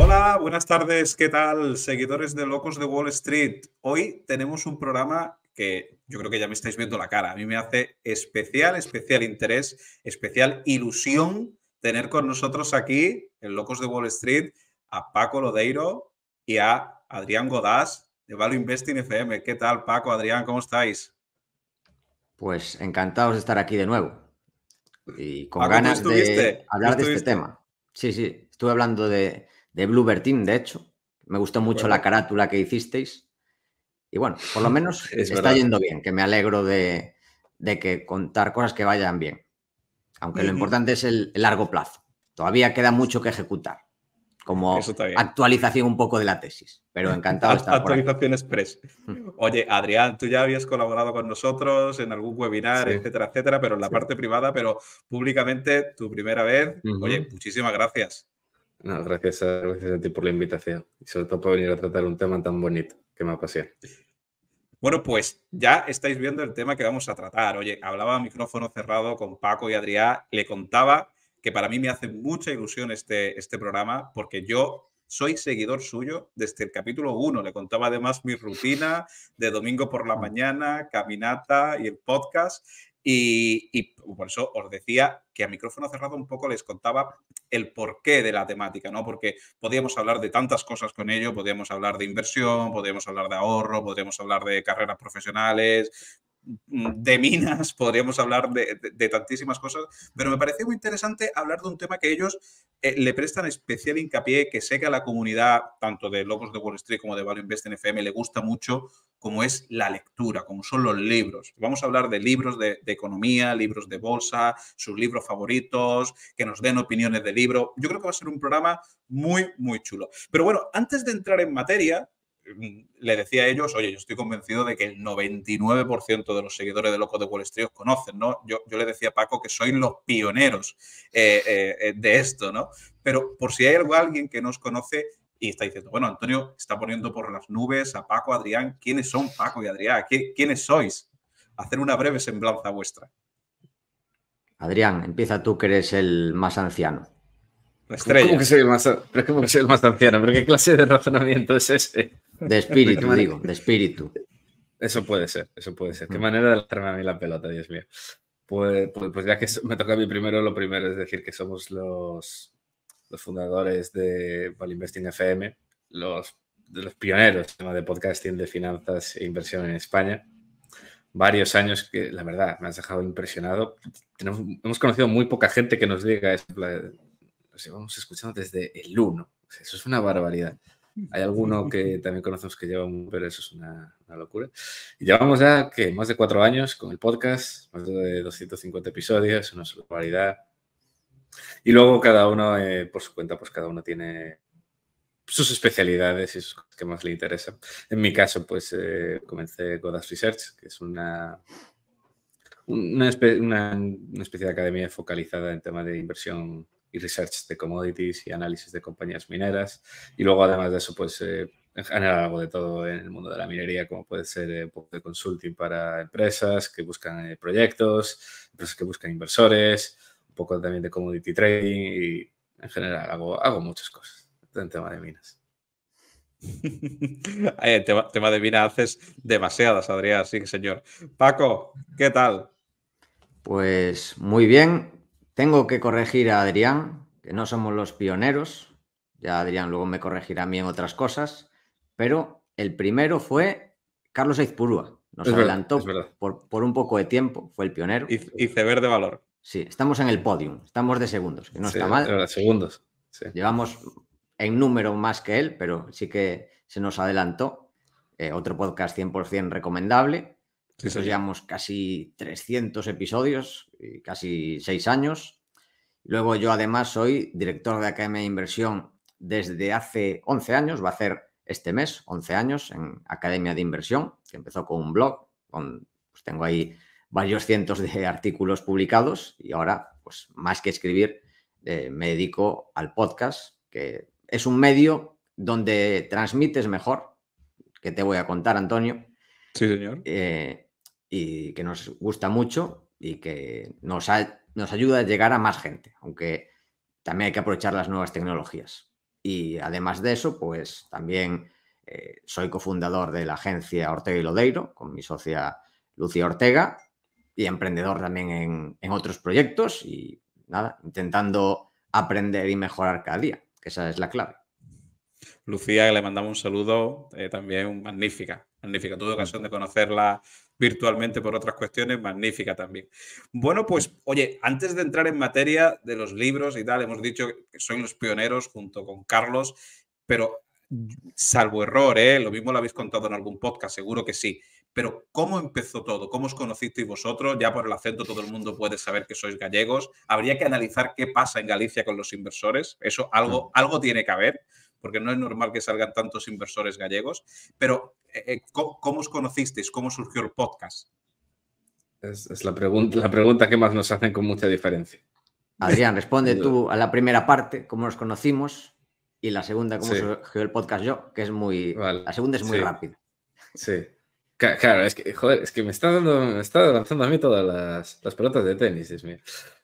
Hola, buenas tardes, ¿qué tal, seguidores de Locos de Wall Street? Hoy tenemos un programa que yo creo que ya me estáis viendo la cara. A mí me hace especial, especial interés, especial ilusión tener con nosotros aquí, en Locos de Wall Street, a Paco Lodeiro y a Adrián Godás de Value Investing FM. ¿Qué tal, Paco, Adrián? ¿Cómo estáis? Pues encantados de estar aquí de nuevo y con ganas de hablar de este tema. Sí, sí, estuve hablando de, de Bluebird Team, de hecho. Me gustó mucho la carátula que hicisteis. Y bueno, por lo menos está yendo bien, que me alegro de, que contar cosas que vayan bien. Aunque lo importante es el, largo plazo. Todavía queda mucho que ejecutar, como actualización un poco de la tesis. Pero encantado de estar Actualización express. Oye, Adrián, tú ya habías colaborado con nosotros en algún webinar, etcétera, etcétera, pero en la parte privada, pero públicamente tu primera vez. Oye, muchísimas gracias gracias a, ti por la invitación y sobre todo por venir a tratar un tema tan bonito que me apasiona. Bueno, pues ya estáis viendo el tema que vamos a tratar. Oye, hablaba a micrófono cerrado con Paco y Adrián, le contaba que para mí me hace mucha ilusión este, este programa porque yo soy seguidor suyo desde el capítulo 1. Le contaba además mi rutina de domingo por la ah. mañana, caminata y el podcast. Y, por eso os decía que a micrófono cerrado un poco les contaba el porqué de la temática, ¿no? Porque podíamos hablar de tantas cosas con ello, podíamos hablar de inversión, podíamos hablar de ahorro, podríamos hablar de carreras profesionales, de minas, podríamos hablar de, tantísimas cosas, pero me parece muy interesante hablar de un tema que ellos eh, le prestan especial hincapié, que sé que a la comunidad, tanto de Lobos de Wall Street como de Value Invest en FM, le gusta mucho, como es la lectura, como son los libros. Vamos a hablar de libros de, de economía, libros de bolsa, sus libros favoritos, que nos den opiniones de libro. Yo creo que va a ser un programa muy, muy chulo. Pero bueno, antes de entrar en materia, Mm, le decía a ellos, oye, yo estoy convencido de que el 99% de los seguidores de Locos de Wall conocen, ¿no? Yo, le decía a Paco que sois los pioneros eh, eh, eh, de esto, ¿no? Pero por si hay algo, alguien que nos conoce y está diciendo, bueno, Antonio está poniendo por las nubes a Paco, Adrián, ¿quiénes son Paco y Adrián? ¿Quiénes sois? Hacer una breve semblanza vuestra. Adrián, empieza tú que eres el más anciano. ¿Cómo que soy el más, anciano? ¿Pero qué clase de razonamiento es ese? De espíritu, digo, de espíritu. Eso puede ser, eso puede ser. Qué mm. manera de lanzarme a mí la pelota, Dios mío. Pues, pues, pues ya que me toca a mí primero, lo primero es decir que somos los, fundadores de Valinvesting FM, los, de los pioneros tema de podcasting de finanzas e inversión en España. Varios años que, la verdad, me has dejado impresionado. hemos conocido muy poca gente que nos diga, los pues, llevamos escuchando desde el 1. Eso es una barbaridad. Hay alguno que también conocemos que lleva un, pero eso es una, locura. Y llevamos ya que más de cuatro años con el podcast, más de 250 episodios, una barbaridad. Y luego cada uno, eh, por su cuenta, pues cada uno tiene sus especialidades y sus cosas que más le interesa. En mi caso, pues eh, comencé Godas Research, que es una, una, una especie de academia focalizada en temas de inversión y research de commodities y análisis de compañías mineras. Y luego, además de eso, pues eh, en general algo de todo en el mundo de la minería, como puede ser eh, un poco de consulting para empresas que buscan eh, proyectos, empresas que buscan inversores, un poco también de commodity trading y en general hago, hago muchas cosas en tema de minas. el tema, tema de minas haces demasiadas, Adrián, sí, señor. Paco, ¿qué tal? Pues muy bien, tengo que corregir a Adrián, que no somos los pioneros. Ya Adrián luego me corregirá a mí en otras cosas. Pero el primero fue Carlos Aizpurúa. Nos adelantó por, un poco de tiempo, fue el pionero. ver de valor. Sí, estamos en el podium, estamos de segundos, que no está mal. segundos. Llevamos en número más que él, pero sí que se nos adelantó. Eh, otro podcast 100% recomendable. Sí, Llevamos casi 300 episodios, casi seis años. Luego yo además soy director de Academia de Inversión desde hace 11 años, va a ser este mes 11 años en Academia de Inversión, que empezó con un blog, pues, tengo ahí varios cientos de artículos publicados y ahora, pues más que escribir, eh, me dedico al podcast, que es un medio donde transmites mejor, que te voy a contar, Antonio. Sí, señor. Eh, y que nos gusta mucho y que nos, nos ayuda a llegar a más gente, aunque también hay que aprovechar las nuevas tecnologías. Y además de eso, pues también eh, soy cofundador de la agencia Ortega y Lodeiro con mi socia Lucía Ortega y emprendedor también en, en otros proyectos y nada, intentando aprender y mejorar cada día, que esa es la clave. Lucía, le mandamos un saludo, eh, también magnífica, magnífica. Tuve ocasión de conocerla virtualmente por otras cuestiones, magnífica también. Bueno, pues oye, antes de entrar en materia de los libros y tal, hemos dicho que sois los pioneros junto con Carlos, pero salvo error, ¿eh? lo mismo lo habéis contado en algún podcast, seguro que sí. Pero ¿cómo empezó todo? ¿Cómo os conocisteis vosotros? Ya por el acento todo el mundo puede saber que sois gallegos. Habría que analizar qué pasa en Galicia con los inversores. Eso algo, algo tiene que haber porque no es normal que salgan tantos inversores gallegos. Pero, eh, eh, ¿cómo, os conocisteis? ¿Cómo surgió el podcast? Es, la, pregunta, la pregunta que más nos hacen con mucha diferencia. Adrián, responde tú a la primera parte, cómo nos conocimos, y la segunda, cómo surgió el podcast yo, que es muy... La segunda es muy rápida. Sí. Claro, es que, joder, es que me está dando, me está lanzando a mí todas las, las pelotas de tenis, es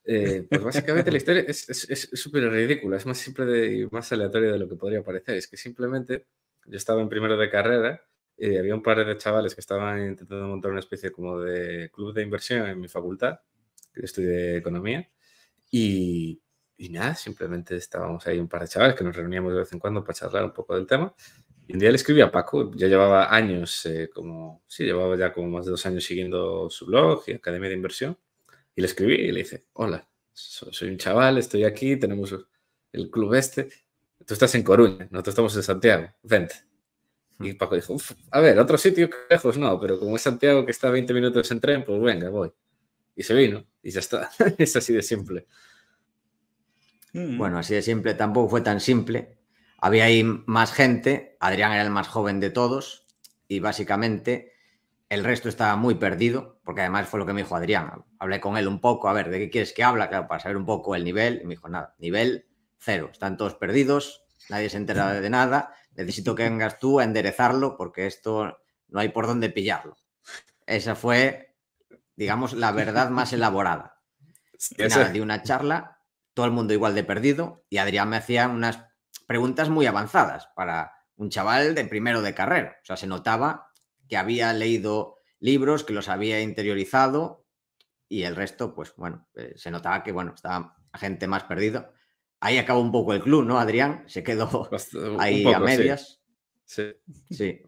eh, pues básicamente la historia es súper ridícula, es más simple de, y más aleatoria de lo que podría parecer. Es que simplemente yo estaba en primero de carrera y había un par de chavales que estaban intentando montar una especie como de club de inversión en mi facultad, que estudié economía, y, y nada, simplemente estábamos ahí un par de chavales que nos reuníamos de vez en cuando para charlar un poco del tema un día le escribí a Paco, ya llevaba años, eh, como, sí, llevaba ya como más de dos años siguiendo su blog y Academia de Inversión, y le escribí y le dice, hola, soy un chaval, estoy aquí, tenemos el club este, tú estás en Coruña, nosotros estamos en Santiago, vente. Y hmm. Paco dijo, a ver, otro sitio lejos no, pero como es Santiago que está 20 minutos en tren, pues venga, voy. Y se vino, y ya está, es así de simple. Hmm. Bueno, así de simple tampoco fue tan simple, había ahí más gente, Adrián era el más joven de todos y básicamente el resto estaba muy perdido, porque además fue lo que me dijo Adrián. Hablé con él un poco, a ver, ¿de qué quieres que habla? para saber un poco el nivel. Y me dijo, nada, nivel cero, están todos perdidos, nadie se entera de nada, necesito que vengas tú a enderezarlo porque esto no hay por dónde pillarlo. Esa fue, digamos, la verdad más elaborada. De una charla, todo el mundo igual de perdido y Adrián me hacía unas preguntas muy avanzadas para un chaval de primero de carrera. O sea, se notaba que había leído libros, que los había interiorizado y el resto, pues bueno, eh, se notaba que, bueno, estaba gente más perdido. Ahí acabó un poco el club, ¿no, Adrián? Se quedó ahí a medias. Sí, sí.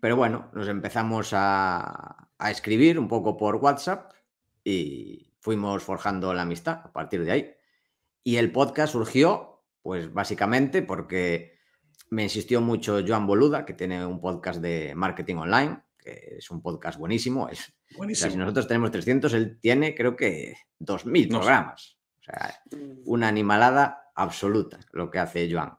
Pero bueno, nos empezamos a escribir un poco por WhatsApp y fuimos forjando la amistad a partir de ahí. Y el podcast surgió pues básicamente porque me insistió mucho Joan Boluda, que tiene un podcast de marketing online, que es un podcast buenísimo. Es, si nosotros tenemos 300, él tiene creo que 2.000 programas. O sea, mm. una animalada absoluta lo que hace Joan.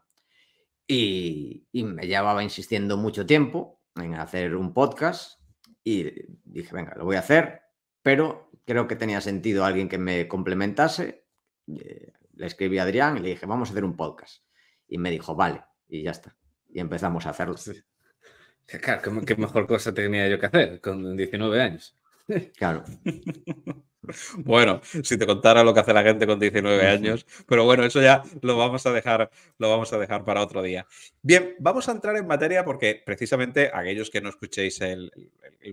Y, me llevaba insistiendo mucho tiempo en hacer un podcast y dije, venga, lo voy a hacer, pero creo que tenía sentido alguien que me complementase. Eh, le escribí a Adrián y le dije, vamos a hacer un podcast. Y me dijo, vale, y ya está. Y empezamos a hacerlo. Claro, ¿qué, mejor cosa tenía yo que hacer con 19 años? Claro. bueno, si te contara lo que hace la gente con 19 años, pero bueno, eso ya lo vamos a dejar, lo vamos a dejar para otro día. Bien, vamos a entrar en materia porque precisamente aquellos que no escuchéis el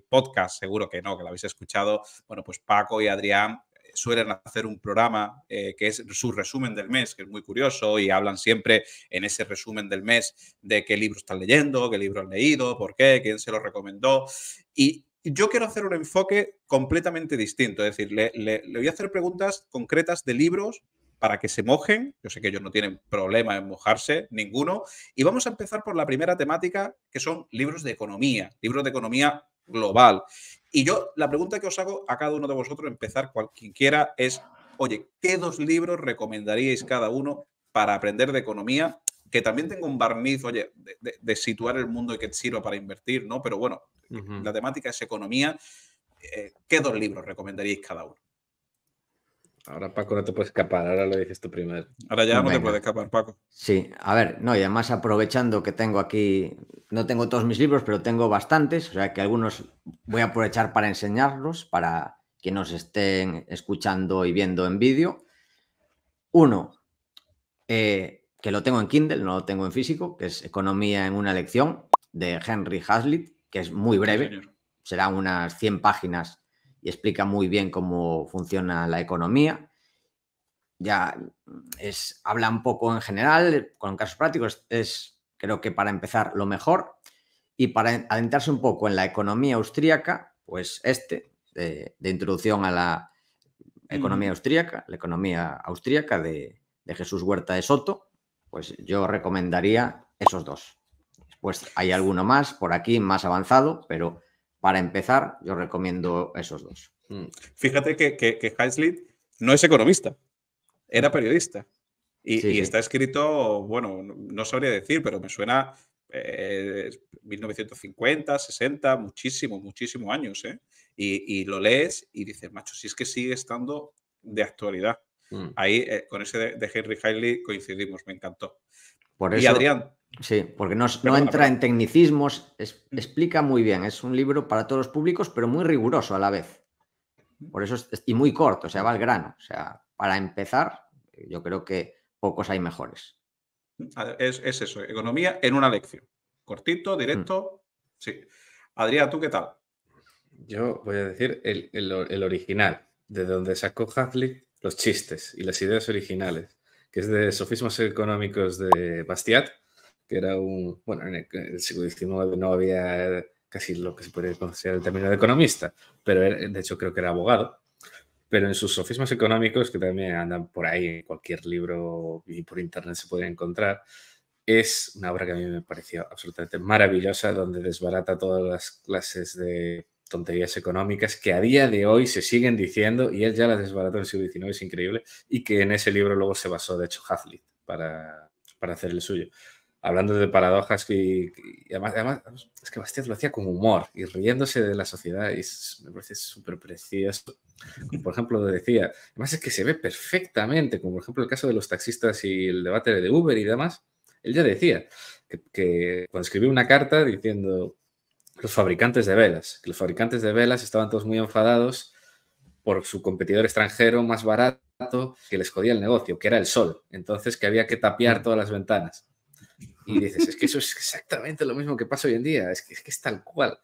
podcast, seguro que no, que lo habéis escuchado, bueno, pues Paco y Adrián suelen hacer un programa eh, que es su resumen del mes, que es muy curioso, y hablan siempre en ese resumen del mes de qué libro están leyendo, qué libro han leído, por qué, quién se lo recomendó. Y yo quiero hacer un enfoque completamente distinto, es decir, le voy a hacer preguntas concretas de libros para que se mojen. Yo sé que ellos no tienen problema en mojarse, ninguno. Y vamos a empezar por la primera temática, que son libros de economía, libros de economía global. Y yo, la pregunta que os hago a cada uno de vosotros, empezar cualquiera, es, oye, ¿qué dos libros recomendaríais cada uno para aprender de economía? Que también tengo un barniz, oye, de, situar el mundo y que sirva para invertir, ¿no? Pero bueno, la temática es economía. Eh, ¿Qué dos libros recomendaríais cada uno? Ahora Paco no te puede escapar, ahora lo dices tú primero. Ahora ya no te puede escapar, Paco. Sí, a ver, no, y además aprovechando que tengo aquí, no tengo todos mis libros, pero tengo bastantes, o sea que algunos voy a aprovechar para enseñarlos, para que nos estén escuchando y viendo en vídeo. Uno, eh, que lo tengo en Kindle, no lo tengo en físico, que es Economía en una lección de Henry Hazlitt, que es muy breve, serán unas 100 páginas y explica muy bien cómo funciona la economía. Ya es, habla un poco en general, con casos prácticos, es creo que para empezar lo mejor. Y para adentrarse un poco en la economía austríaca, pues este, de, introducción a la economía austríaca, la economía austríaca de, de Jesús Huerta de Soto, pues yo recomendaría esos dos. Pues hay alguno más por aquí más avanzado, pero para empezar, yo recomiendo esos dos. Mm. Fíjate que, que, no es economista, era periodista. Y, está escrito, bueno, no sabría decir, pero me suena 1950, 60, muchísimos, muchísimos años. ¿eh? Y, lo lees y dices, macho, si es que sigue estando de actualidad. Mm. Ahí eh, con ese de, Henry Hailey coincidimos, me encantó. Por eso, y Adrián. Sí, porque no, entra en tecnicismos, mm. explica muy bien. Es un libro para todos los públicos, pero muy riguroso a la vez. Por eso y muy corto, o sea, va al grano. O sea, para empezar, yo creo que pocos hay mejores. Es, eso, economía en una lección. Cortito, mm. directo. Sí. Adrián, ¿tú qué tal? Yo voy a decir el, original, de donde sacó Hazlitt los chistes y las ideas originales es de sofismos Económicos de Bastiat, que era un, bueno, en el, siglo XIX no había casi lo que se puede considerar el término de economista, pero de hecho creo que era abogado, pero en sus sofismos económicos, que también andan por ahí en cualquier libro y por internet se pueden encontrar, es una obra que a mí me pareció absolutamente maravillosa, donde desbarata todas las clases de tonterías económicas que a día de hoy se siguen diciendo y él ya las desbarató en el siglo XIX, es increíble, y que en ese libro luego se basó, de hecho, Hazlitt para, para hacer el suyo. Hablando de paradojas y además, es que Bastiat lo hacía con humor y riéndose de la sociedad y es, me parece súper precioso. Por ejemplo, decía, además es que se ve perfectamente, como por ejemplo el caso de los taxistas y el debate de Uber y demás, él ya decía que, que cuando escribió una carta diciendo los fabricantes de velas. Que los fabricantes de velas estaban todos muy enfadados por su competidor extranjero más barato que les jodía el negocio, que era el sol. Entonces que había que tapiar mm. todas las ventanas. Y dices, es que eso es exactamente lo mismo que pasa hoy en día, es que es, tal cual.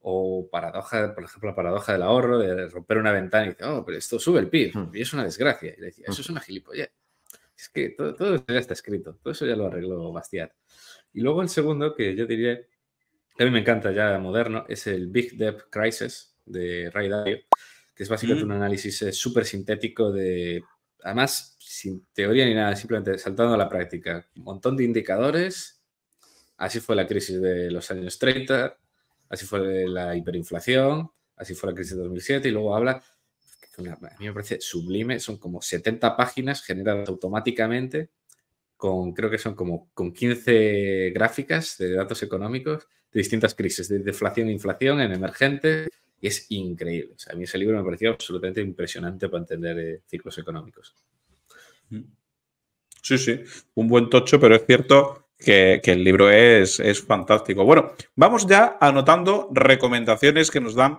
O paradoja, por ejemplo, la paradoja del ahorro, de romper una ventana y dices, oh, pero esto sube el PIB mm. y es una desgracia. Y le decía, eso es mm. una gilipollez. Es que todo, todo, eso ya está escrito, todo eso ya lo arregló Bastiat. Y luego el segundo, que yo diría que a mí me encanta ya moderno, es el Big Debt Crisis de Ray Dalio, que es básicamente mm. un análisis eh, súper sintético de, además, sin teoría ni nada, simplemente saltando a la práctica. Un montón de indicadores, así fue la crisis de los años 30, así fue la hiperinflación, así fue la crisis de 2007, y luego habla, a mí me parece sublime, son como 70 páginas generadas automáticamente, con creo que son como con 15 gráficas de datos económicos, de distintas crisis, de deflación e inflación en emergente, y es increíble. a mí ese libro me pareció absolutamente impresionante para entender eh, ciclos económicos. Sí, sí, un buen tocho, pero es cierto que, el libro es, es, fantástico. Bueno, vamos ya anotando recomendaciones que nos dan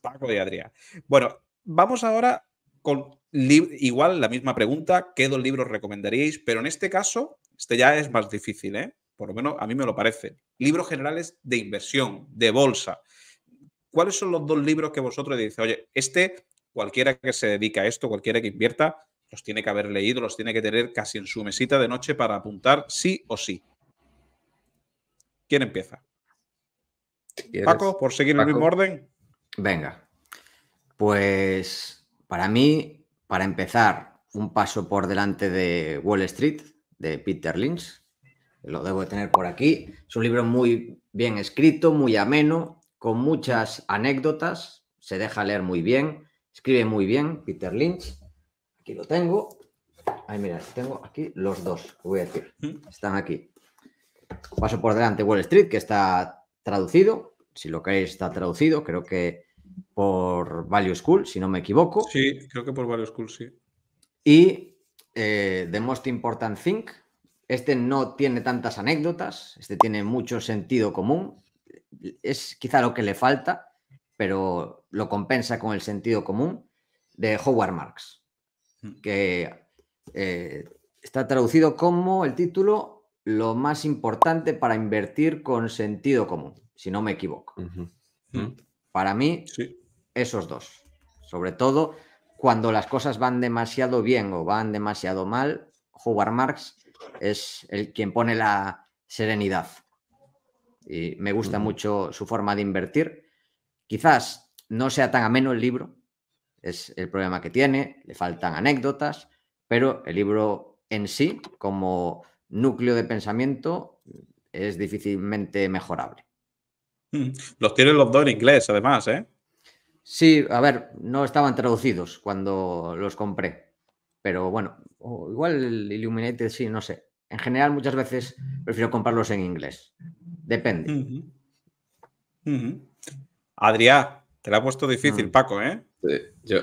Paco y Adrián. Bueno, vamos ahora con igual la misma pregunta, ¿qué dos libros recomendaríais? Pero en este caso, este ya es más difícil, ¿eh? por lo menos a mí me lo parece. Libros generales de inversión, de bolsa. ¿Cuáles son los dos libros que vosotros dices, oye, este, cualquiera que se dedica a esto, cualquiera que invierta, los tiene que haber leído, los tiene que tener casi en su mesita de noche para apuntar sí o sí? ¿Quién empieza? Paco, por seguir el mismo orden. Venga, pues para mí, para empezar, un paso por delante de Wall Street, de Peter Lynch, lo debo tener por aquí. Es un libro muy bien escrito, muy ameno, con muchas anécdotas, se deja leer muy bien, escribe muy bien Peter Lynch. Aquí lo tengo. Ay, mira, tengo aquí los dos, voy a decir. Están aquí. Paso por delante Wall Street, que está traducido. Si lo queréis, está traducido. Creo que por Value School, si no me equivoco. Sí, creo que por Value School, sí. Y eh, The Most Important Thing, este no tiene tantas anécdotas, este tiene mucho sentido común. Es quizá lo que le falta, pero lo compensa con el sentido común de Howard Marks, hmm. que eh, está traducido como el título Lo más importante para invertir con sentido común, si no me equivoco. Hmm. Hmm. Para mí, esos dos. Sobre todo cuando las cosas van demasiado bien o van demasiado mal, Howard Marks es el quien pone la serenidad. Y me gusta mucho su forma de invertir. Quizás no sea tan ameno el libro, es el problema que tiene, le faltan anécdotas, pero el libro en sí, como núcleo de pensamiento, es difícilmente mejorable. Mm, los tienen los dos en inglés, además, ¿eh? Sí, a ver, no estaban traducidos cuando los compré, pero bueno, o igual el Illuminated sí, no sé. En general muchas veces prefiero comprarlos en inglés. Depende. Adrián, te la ha puesto difícil, mm. Paco, ¿eh? Yo,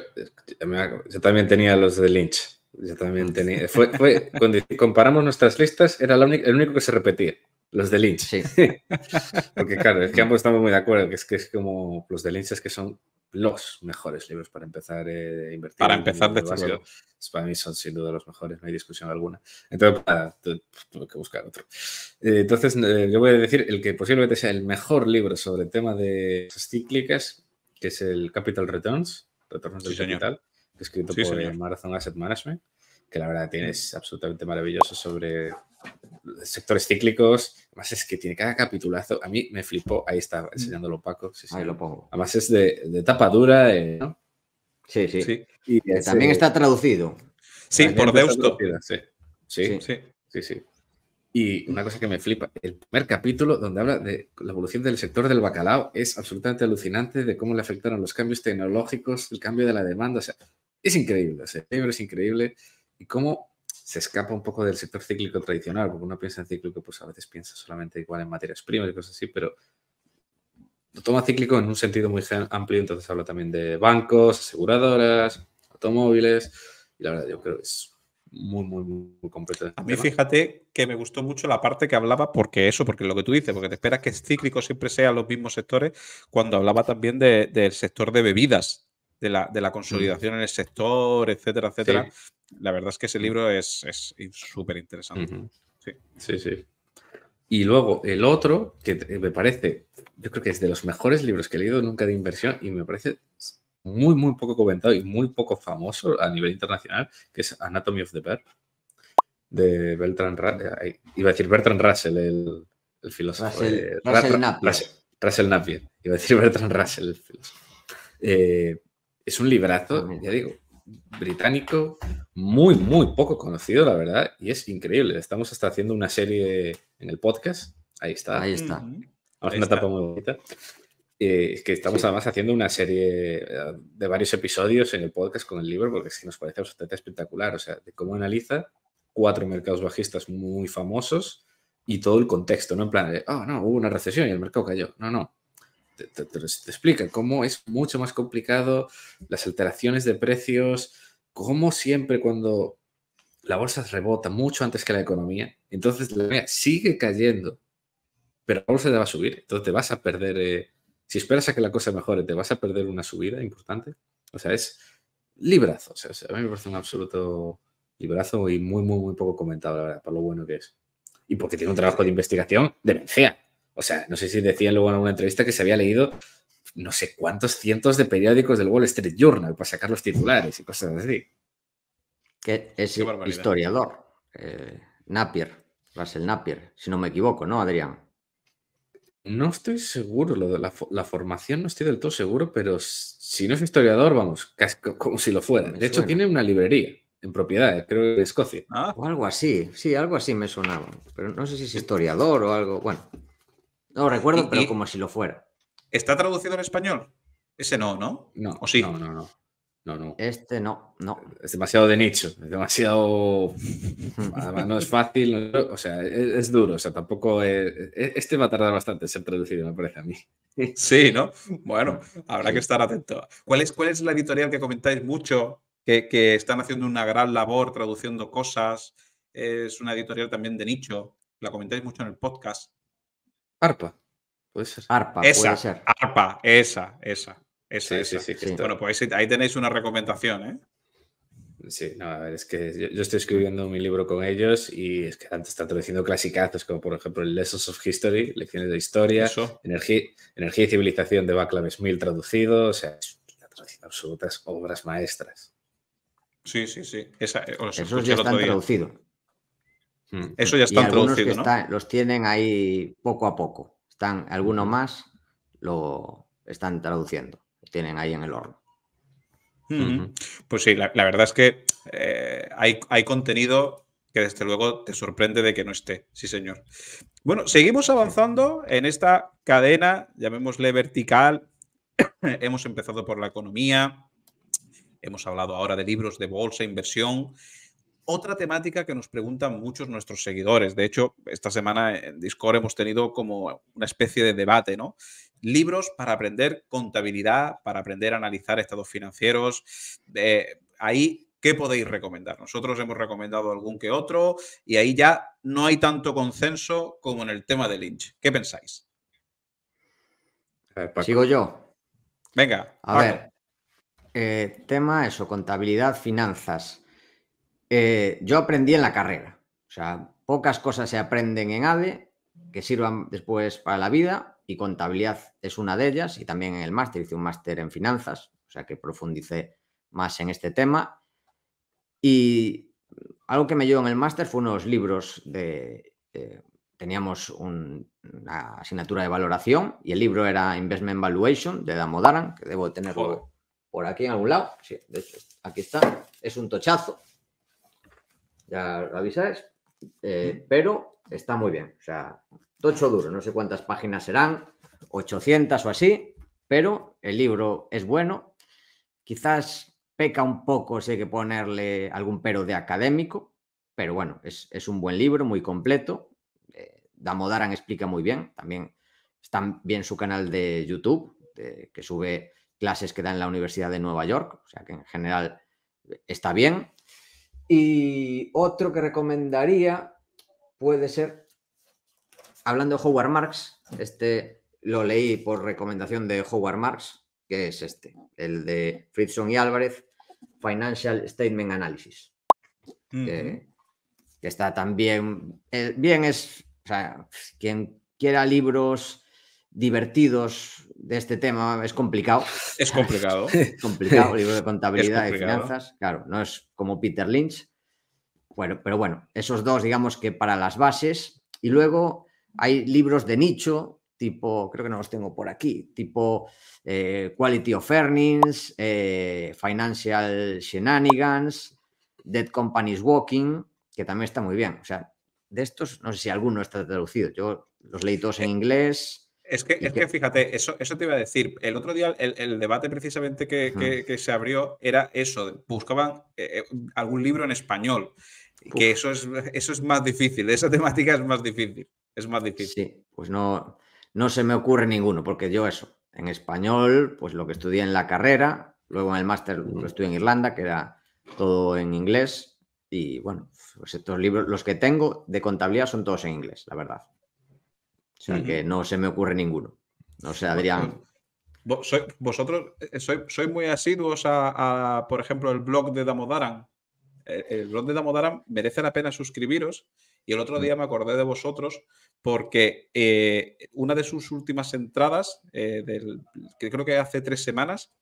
también tenía los de Lynch. Yo también tenía. cuando comparamos nuestras listas, era el único que se repetía. Los de Lynch. Sí. Porque claro, es que ambos estamos muy de acuerdo, que es que es como los de Lynch es que son los mejores libros para empezar eh, a invertir. Para empezar, de hecho. Pues para mí son sin duda los mejores, no hay discusión alguna. Entonces, que buscar otro. Eh, entonces, eh, yo voy a decir el que posiblemente sea el mejor libro sobre el tema de cíclicas, que es el Capital Returns, Retornos del Capital, escrito por Marathon Asset Management que la verdad es absolutamente maravilloso sobre sectores cíclicos. Además, es que tiene cada capitulazo. A mí me flipó. Ahí está, mm. enseñándolo Paco. Ahí lo pongo. Además, es de, de tapa dura. ¿no? Sí, sí. Y También está traducido. Sí, por Deusto. Sí. Sí. Sí. Y una cosa que me flipa, el primer capítulo donde habla de la evolución del sector del bacalao es absolutamente alucinante de cómo le afectaron los cambios tecnológicos, el cambio de la demanda. O sea, es increíble. el libro es increíble y cómo se escapa un poco del sector cíclico tradicional, porque uno piensa en cíclico, pues a veces piensa solamente igual en materias primas y cosas así, pero lo toma cíclico en un sentido muy amplio, entonces habla también de bancos, aseguradoras, automóviles, y la verdad yo creo que es muy, muy, muy completo. Este a mí fíjate que me gustó mucho la parte que hablaba, porque eso, porque lo que tú dices, porque te esperas que cíclico siempre sean los mismos sectores, cuando hablaba también del sector de bebidas, de la, consolidación en el sector, etcétera, etcétera. La verdad es que ese libro es súper interesante. sí. sí, Y luego el otro, que eh, me parece, yo creo que es de los mejores libros que he leído nunca de inversión y me parece muy, muy poco comentado y muy poco famoso a nivel internacional, que es Anatomy of the Bear, de Bertrand Russell. Eh, eh, iba a decir Bertrand Russell, el, filósofo. Russell, Russell, Napier. Russell, Iba a decir Bertrand Russell, el filósofo. Es un librazo, ya digo, británico, muy, muy poco conocido, la verdad, y es increíble. Estamos hasta haciendo una serie en el podcast. Ahí está. Ahí está. Vamos a una etapa muy bonita. Eh, que estamos además haciendo una serie eh, de varios episodios en el podcast con el libro, porque es que nos parece absolutamente espectacular. O sea, de cómo analiza cuatro mercados bajistas muy famosos y todo el contexto, ¿no? En plan de, oh, no, hubo una recesión y el mercado cayó. No, no te, explica cómo es mucho más complicado las alteraciones de precios, cómo siempre cuando la bolsa rebota mucho antes que la economía, entonces la sigue cayendo, pero la bolsa te va a subir, entonces te vas a perder, eh, si esperas a que la cosa mejore, te vas a perder una subida importante. O sea, es librazo, a mí me parece un absoluto librazo y muy, muy, muy poco comentado, la verdad, para lo bueno que es. Y porque tiene un trabajo de investigación de o sea, no sé si decía luego en alguna entrevista que se había leído no sé cuántos cientos de periódicos del Wall Street Journal para sacar los titulares y cosas así. Que es historiador. Eh, Napier, Russell Napier, si no me equivoco, ¿no, Adrián? No estoy seguro, lo de la, formación no estoy del todo seguro, pero si no es historiador, vamos, como si lo fuera. de hecho, tiene una librería en propiedad, creo que en Escocia. Ah. O algo así, sí, algo así me sonaba, pero no sé si es historiador o algo, bueno. No recuerdo, pero como si lo fuera. ¿Está traducido en español? Ese no, ¿no? No. ¿O sí? No, no, Este no, no. Es demasiado de nicho, es demasiado. Además, no es fácil, o sea, es, duro, o sea, tampoco. Eh, e, este va a tardar bastante en ser traducido, me parece a mí. Sí, ¿no? Bueno, habrá que estar atento. ¿Cuál es, cuál es la editorial que comentáis mucho, que, que están haciendo una gran labor traduciendo cosas? Es una editorial también de nicho, la comentáis mucho en el podcast. Arpa, puede ser. Arpa, esa, Arpa, esa, esa. Esa, esa. Sí, bueno, pues ahí tenéis una recomendación, ¿eh? Sí, no, es que yo, estoy escribiendo mi libro con ellos y es que antes están traduciendo clasicazos como por ejemplo Lessons of History, Lecciones de Historia, energía, energía, y Civilización de Baclav Smil traducido, o sea, traduciendo absolutas obras maestras. Sí, sí, sí. Esa, eh, Esos ya están traducidos. Mm. Eso ya están los tienen ahí poco a poco. Están, algunos más lo están traduciendo, lo tienen ahí en el horno. Pues sí, la, verdad es que eh, hay, hay contenido que desde luego te sorprende de que no esté. Sí, señor. Bueno, seguimos avanzando en esta cadena, llamémosle vertical. hemos empezado por la economía, hemos hablado ahora de libros de bolsa, inversión, otra temática que nos preguntan muchos nuestros seguidores. De hecho, esta semana en Discord hemos tenido como una especie de debate, ¿no? Libros para aprender contabilidad, para aprender a analizar estados financieros. Eh, ahí, ¿qué podéis recomendar? Nosotros hemos recomendado algún que otro y ahí ya no hay tanto consenso como en el tema de Lynch. ¿Qué pensáis? Sigo yo. Venga. A ver. Eh, tema eso, contabilidad, finanzas. Eh, yo aprendí en la carrera. O sea, pocas cosas se aprenden en ADE que sirvan después para la vida y contabilidad es una de ellas y también en el máster. Hice un máster en finanzas, o sea que profundicé más en este tema. Y algo que me llevó en el máster fue unos libros de... Eh, teníamos una asignatura de valoración y el libro era Investment Valuation de Damodaran, que debo tenerlo por aquí en algún lado. Sí, de hecho, aquí está. Es un tochazo ya lo avisáis, eh, pero está muy bien. O sea, tocho duro, no sé cuántas páginas serán, 800 o así, pero el libro es bueno. Quizás peca un poco si hay que ponerle algún pero de académico, pero bueno, es, un buen libro, muy completo. Eh, Damodaran explica muy bien, también está bien su canal de YouTube, que sube clases que da en la Universidad de Nueva York, o sea que en general eh, está bien. Y otro que recomendaría puede ser, hablando de Howard Marks, este lo leí por recomendación de Howard Marks, que es este, el de Fritzson y Álvarez, Financial Statement Analysis, que, que, está también, eh, bien es, o sea, quien quiera libros divertidos de este tema es complicado. Es complicado. complicado, libro de contabilidad y finanzas. Claro, no es como Peter Lynch. Bueno, pero bueno, esos dos, digamos que para las bases. Y luego hay libros de nicho, tipo, creo que no los tengo por aquí, tipo eh, Quality of Earnings, eh, Financial Shenanigans, Dead Companies Walking, que también está muy bien. O sea, de estos, no sé si alguno está traducido. Yo los leí todos en eh, inglés. Es que, fíjate, eso, eso te iba a decir. El otro día el, debate precisamente que, se abrió era eso. Buscaban eh, eh, algún libro en español. Que eso es, eso es más difícil. Esa temática es más difícil. Es más difícil. Sí, pues no, no se me ocurre ninguno, porque yo eso, en español, pues lo que estudié en la carrera, luego en el máster lo estudié en Irlanda, que era todo en inglés. Y bueno, pues estos libros, los que tengo de contabilidad son todos en inglés, la verdad que no se me ocurre ninguno. No sé, Adrián. Eh, vosotros eh, soy, muy asiduos a, por ejemplo, el blog de Damodaran. Eh, el, blog de Damodaran merece la pena suscribiros. Y el otro mm. día me acordé de vosotros porque una de sus últimas entradas, del, que creo que hace tres semanas,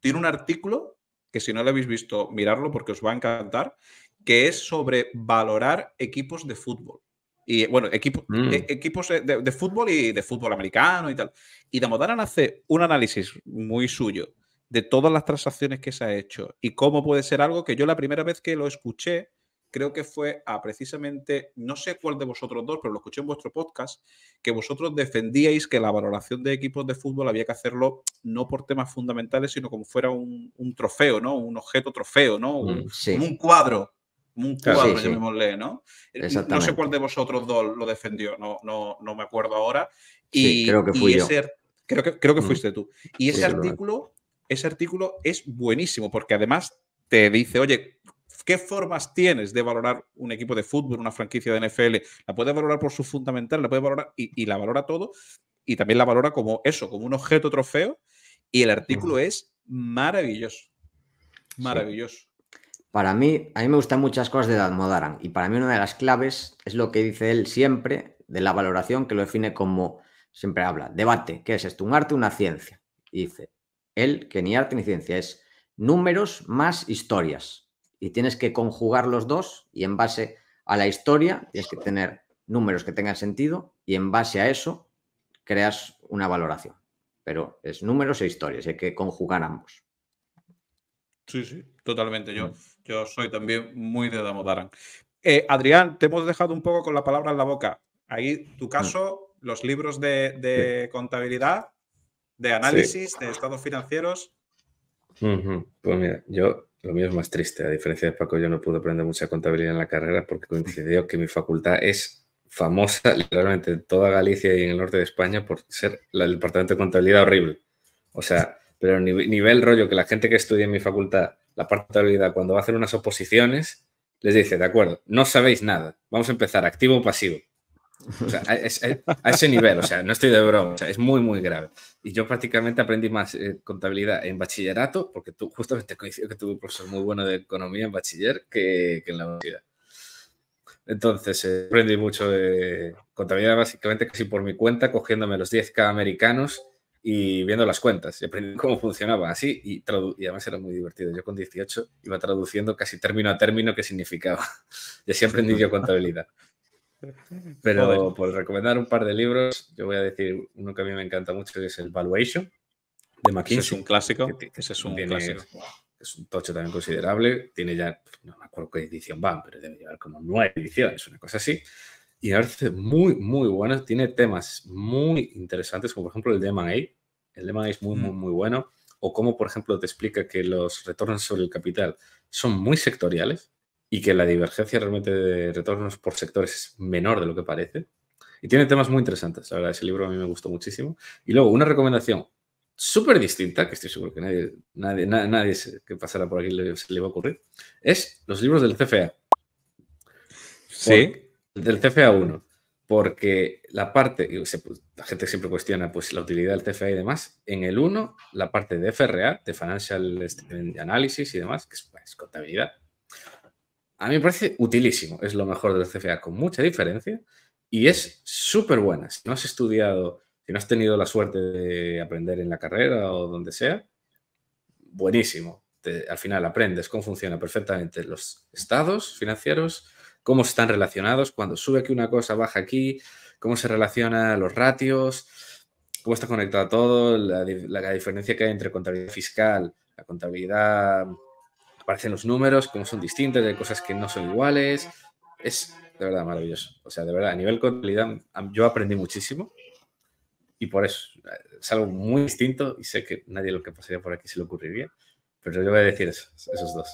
tiene un artículo que si no lo habéis visto, mirarlo porque os va a encantar, que es sobre valorar equipos de fútbol. Y bueno, e, mm. equipos de, fútbol y de fútbol americano y tal. Y Damodaran hace un análisis muy suyo de todas las transacciones que se ha hecho y cómo puede ser algo que yo la primera vez que lo escuché, creo que fue a precisamente, no sé cuál de vosotros dos, pero lo escuché en vuestro podcast, que vosotros defendíais que la valoración de equipos de fútbol había que hacerlo no por temas fundamentales, sino como fuera un, trofeo, ¿no? Un objeto trofeo, ¿no? un mm, cuadro un cuadro, eh, ¿no? sé cuál de vosotros dos lo defendió, no, no, no me acuerdo ahora. Y, creo que Creo que, creo mm. que fuiste tú. Y ese artículo, ese artículo es buenísimo, porque además te dice, oye, ¿qué formas tienes de valorar un equipo de fútbol, una franquicia de NFL? La puedes valorar por su fundamental, la puedes valorar y, la valora todo, y también la valora como eso, como un objeto trofeo, y el artículo es maravilloso. Maravilloso. Para mí, a mí me gustan muchas cosas de Admodaran. y para mí una de las claves es lo que dice él siempre de la valoración que lo define como, siempre habla, debate, ¿qué es esto, un arte, o una ciencia. dice, él que ni arte ni ciencia, es números más historias. Y tienes que conjugar los dos y en base a la historia tienes que tener números que tengan sentido y en base a eso creas una valoración. Pero es números e historias, hay que conjugar ambos. Sí, sí, totalmente. Yo. Mm. Yo soy también muy de Damodaran. Eh, Adrián, te hemos dejado un poco con la palabra en la boca. Ahí tu mm. caso, los libros de, contabilidad, de análisis, de estados financieros. Pues mira, yo lo mío es más triste. A diferencia de Paco, yo no pude aprender mucha contabilidad en la carrera porque coincidió que mi facultad es famosa literalmente en toda Galicia y en el norte de España por ser el departamento de contabilidad horrible. O sea, pero nivel rollo que la gente que estudia en mi facultad la parte de vida cuando va a hacer unas oposiciones, les dice, de acuerdo, no sabéis nada, vamos a empezar activo o pasivo. O sea, a, ese nivel, o sea, no estoy de broma, es muy, muy grave. Y yo prácticamente aprendí más eh, contabilidad en bachillerato, porque tú justamente coincidió que tuve un profesor muy bueno de economía en bachiller que, en la universidad. Entonces, eh, aprendí mucho de contabilidad básicamente casi por mi cuenta, cogiéndome los 10K americanos y viendo las cuentas y aprendí cómo funcionaba así y, además era muy divertido. Yo con 18 iba traduciendo casi término a término qué significaba. y así aprendí yo contabilidad. Pero por recomendar un par de libros, yo voy a decir uno que a mí me encanta mucho, que es El Valuation de McKinsey. es un clásico. es un clásico. Es un tocho también considerable. Tiene ya, no me acuerdo qué edición van, pero debe llevar como nueve ediciones, una cosa así y veces muy, muy bueno. Tiene temas muy interesantes, como por ejemplo el de M&A. El M&A es muy, muy, mm. muy bueno. O como, por ejemplo, te explica que los retornos sobre el capital son muy sectoriales y que la divergencia realmente de retornos por sectores es menor de lo que parece. Y tiene temas muy interesantes. La verdad, ese libro a mí me gustó muchísimo. Y luego, una recomendación súper distinta, que estoy seguro que nadie, nadie, nadie, que pasara por aquí le, se le va a ocurrir, es los libros del CFA. Sí del CFA1, porque la parte, pues, la gente siempre cuestiona pues, la utilidad del CFA y demás, en el 1, la parte de FRA, de Financial este, Analysis y demás, que es, pues, contabilidad, a mí me parece utilísimo, es lo mejor del CFA, con mucha diferencia, y es súper buena. Si no has estudiado, si no has tenido la suerte de aprender en la carrera o donde sea, buenísimo. al final aprendes cómo funciona perfectamente los estados financieros, cómo están relacionados, cuando sube aquí una cosa, baja aquí, cómo se relacionan los ratios, cómo está conectado todo, la, diferencia que hay entre contabilidad fiscal, la contabilidad, aparecen los números, cómo son distintos, hay cosas que no son iguales. Es de verdad maravilloso. O sea, de verdad, a nivel contabilidad yo aprendí muchísimo y por eso es algo muy distinto y sé que nadie lo que pasaría por aquí se le ocurriría, pero yo voy a decir eso, esos dos.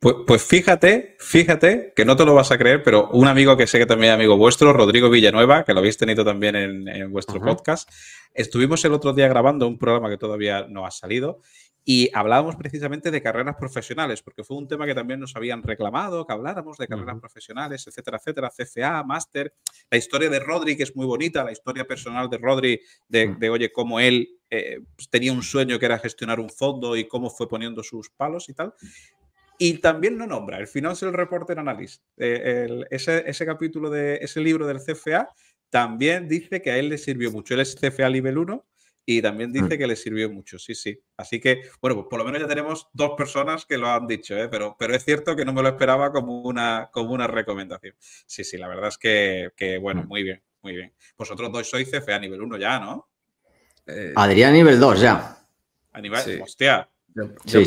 Pues, pues, fíjate, fíjate, que no te lo vas a creer, pero un amigo que sé que también es amigo vuestro, Rodrigo Villanueva, que lo habéis tenido también en, vuestro podcast, estuvimos el otro día grabando un programa que todavía no ha salido y hablábamos precisamente de carreras profesionales, porque fue un tema que también nos habían reclamado, que habláramos de carreras profesionales, etcétera, etcétera, CFA, máster. La historia de Rodri, que es muy bonita, la historia personal de Rodri, de, mm. oye, cómo él eh, pues tenía un sueño que era gestionar un fondo y cómo fue poniendo sus palos y tal. Y también lo nombra, el Financial Reporter Analyst. Eh, ese, capítulo de ese libro del CFA también dice que a él le sirvió mucho. Él es CFA nivel 1 y también dice mm. que le sirvió mucho, sí, sí. Así que, bueno, pues por lo menos ya tenemos dos personas que lo han dicho, ¿eh? pero, pero es cierto que no me lo esperaba como una, como una recomendación. Sí, sí, la verdad es que, bueno, mm. muy bien, muy bien. Vosotros dos sois CFA nivel 1 ya, ¿no? Eh, Adrián nivel 2 ya. hostia, yo,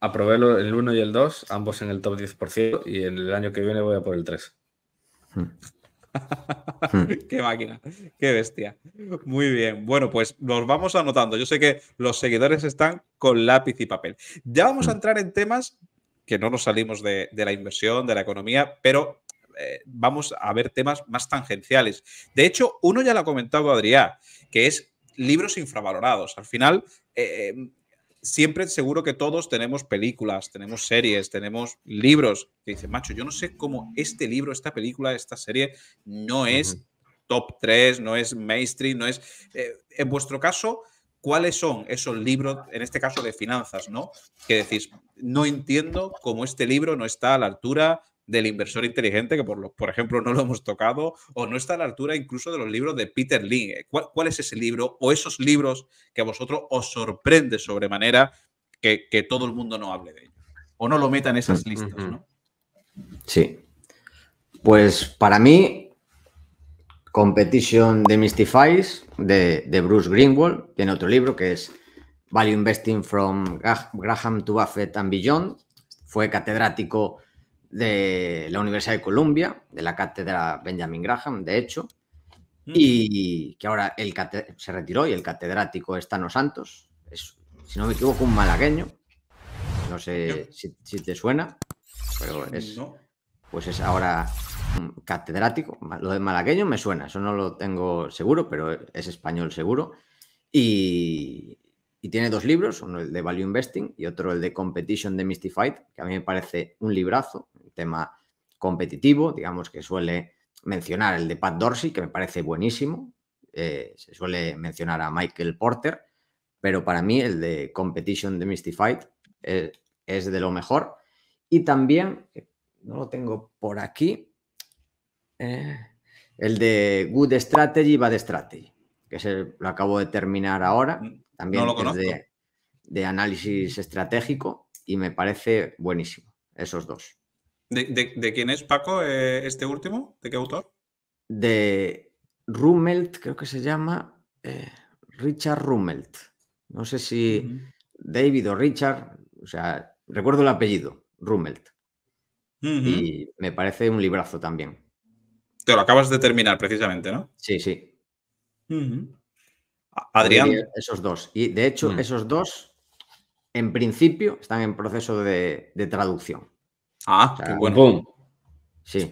aprobé el 1 y el 2, ambos en el top 10%, y el año que viene voy a por el 3. Hmm. Hmm. qué máquina, qué bestia. Muy bien. Bueno, pues nos vamos anotando. Yo sé que los seguidores están con lápiz y papel. Ya vamos a hmm. entrar en temas que no nos salimos de, la inversión, de la economía, pero eh, vamos a ver temas más tangenciales. De hecho, uno ya lo ha comentado Adrián, que es libros infravalorados. Al final, eh, eh, siempre seguro que todos tenemos películas, tenemos series, tenemos libros que dicen, macho, yo no sé cómo este libro, esta película, esta serie no es top 3, no es mainstream, no es... Eh, en vuestro caso, ¿cuáles son esos libros, en este caso de finanzas, ¿no? Que decís, no entiendo cómo este libro no está a la altura del inversor inteligente, que por, lo, por ejemplo no lo hemos tocado, o no está a la altura incluso de los libros de Peter Ling. Eh, ¿Cuál, es ese libro o esos libros que a vosotros os sorprende sobremanera que, que todo el mundo no hable de ellos? O no lo metan en esas mm, listas, ¿no? Sí. Pues para mí, Competition de de, de Bruce Greenwald, tiene otro libro que es Value Investing from Graham to Buffett and Beyond. Fue catedrático de la Universidad de Columbia, de la cátedra Benjamin Graham, de hecho, mm. y que ahora el se retiró y el catedrático es Tano Santos, es, si no me equivoco, un malagueño, no sé si, te suena, pero mm, es, pues es ahora un catedrático, lo de malagueño me suena, eso no lo tengo seguro, pero es español seguro, y, y tiene dos libros, uno el de Value Investing y otro el de Competition de Demystified, que a mí me parece un librazo, un tema competitivo, digamos que suele mencionar el de Pat Dorsey, que me parece buenísimo. Eh, se suele mencionar a Michael Porter, pero para mí el de Competition Demystified eh, Mystified es de lo mejor. Y también, no lo tengo por aquí, eh, el de Good Strategy, Bad Strategy, que lo acabo de terminar ahora, mm. También de, análisis estratégico y me parece buenísimo, esos dos. ¿De, quién es Paco eh, este último? ¿De qué autor? De Rummelt, creo que se llama eh, Richard Rumelt. No sé si David o Richard, o sea, recuerdo el apellido, Rumelt. Y me parece un librazo también. Te lo acabas de terminar precisamente, ¿no? Sí, sí. Adrián. Esos dos. Y de hecho, mm. esos dos, en principio, están en proceso de, traducción. Ah, qué bueno. Sí,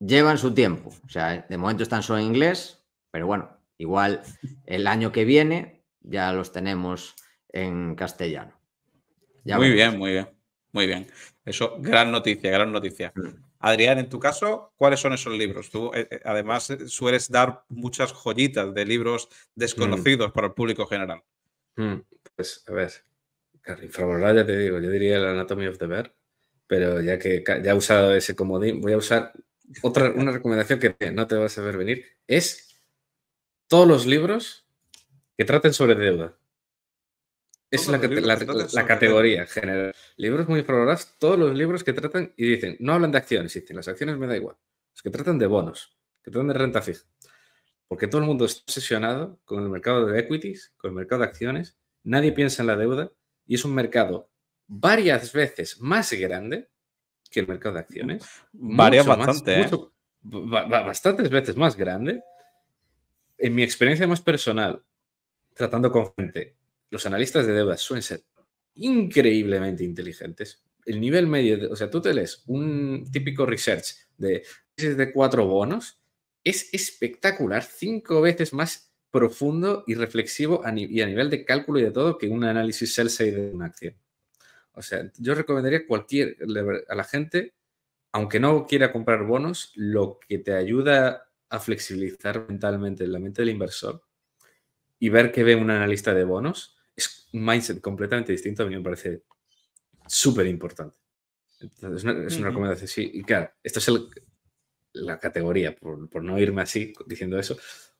llevan su tiempo. O sea, de momento están solo en inglés, pero bueno, igual el año que viene ya los tenemos en castellano. muy bien, muy bien. Muy bien. Eso, gran noticia, gran noticia. Mm. Adrián, en tu caso, ¿cuáles son esos libros? Tú eh, eh, además eh, sueles dar muchas joyitas de libros desconocidos mm. para el público general. Mm, pues a ver, infravalorado ya te digo, yo diría el Anatomy of the Bear, pero ya que ya he usado ese comodín, voy a usar otra una recomendación que no te vas a ver venir, es todos los libros que traten sobre deuda. Es la, categoría general. Libros muy favorables, todos los libros que tratan y dicen, no hablan de acciones, dicen, las acciones me da igual. Los que tratan de bonos, que tratan de renta fija. Porque todo el mundo está obsesionado con el mercado de equities, con el mercado de acciones, nadie piensa en la deuda y es un mercado varias veces más grande que el mercado de acciones. varias bastante, ¿eh? bastantes veces más grande. En mi experiencia más personal, tratando con gente los analistas de deuda suelen ser increíblemente inteligentes. El nivel medio, o sea, tú te lees un típico research de de cuatro bonos, es espectacular, cinco veces más profundo y reflexivo y a nivel de cálculo y de todo que un análisis sell de una acción. O sea, yo recomendaría cualquier, a la gente, aunque no quiera comprar bonos, lo que te ayuda a flexibilizar mentalmente la mente del inversor y ver que ve un analista de bonos mindset completamente distinto, a mí me parece súper importante. Entonces, es una, recomendación. Sí, y claro, esto es la categoría, por, no irme así diciendo eso.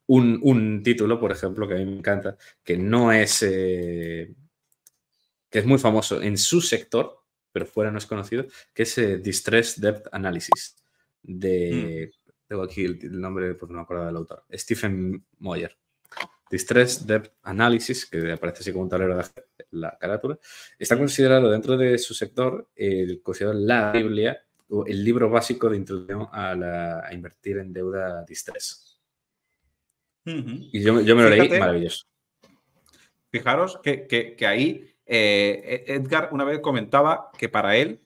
Un, título, por ejemplo, que a mí me encanta, que no es. Eh, que es muy famoso en su sector, pero fuera no es conocido, que es eh, Distress Depth Analysis. De. Mm. Tengo aquí el, nombre, porque no me acuerdo del autor. Stephen Moyer. Distress Debt Analysis, que aparece así como un tablero de la carátula, está considerado dentro de su sector, el, considerado la Biblia o el libro básico de introducción a, invertir en deuda distress. Y yo, me lo leí, maravilloso. Fijaros que, ahí eh, e-, Edgar una vez comentaba que para él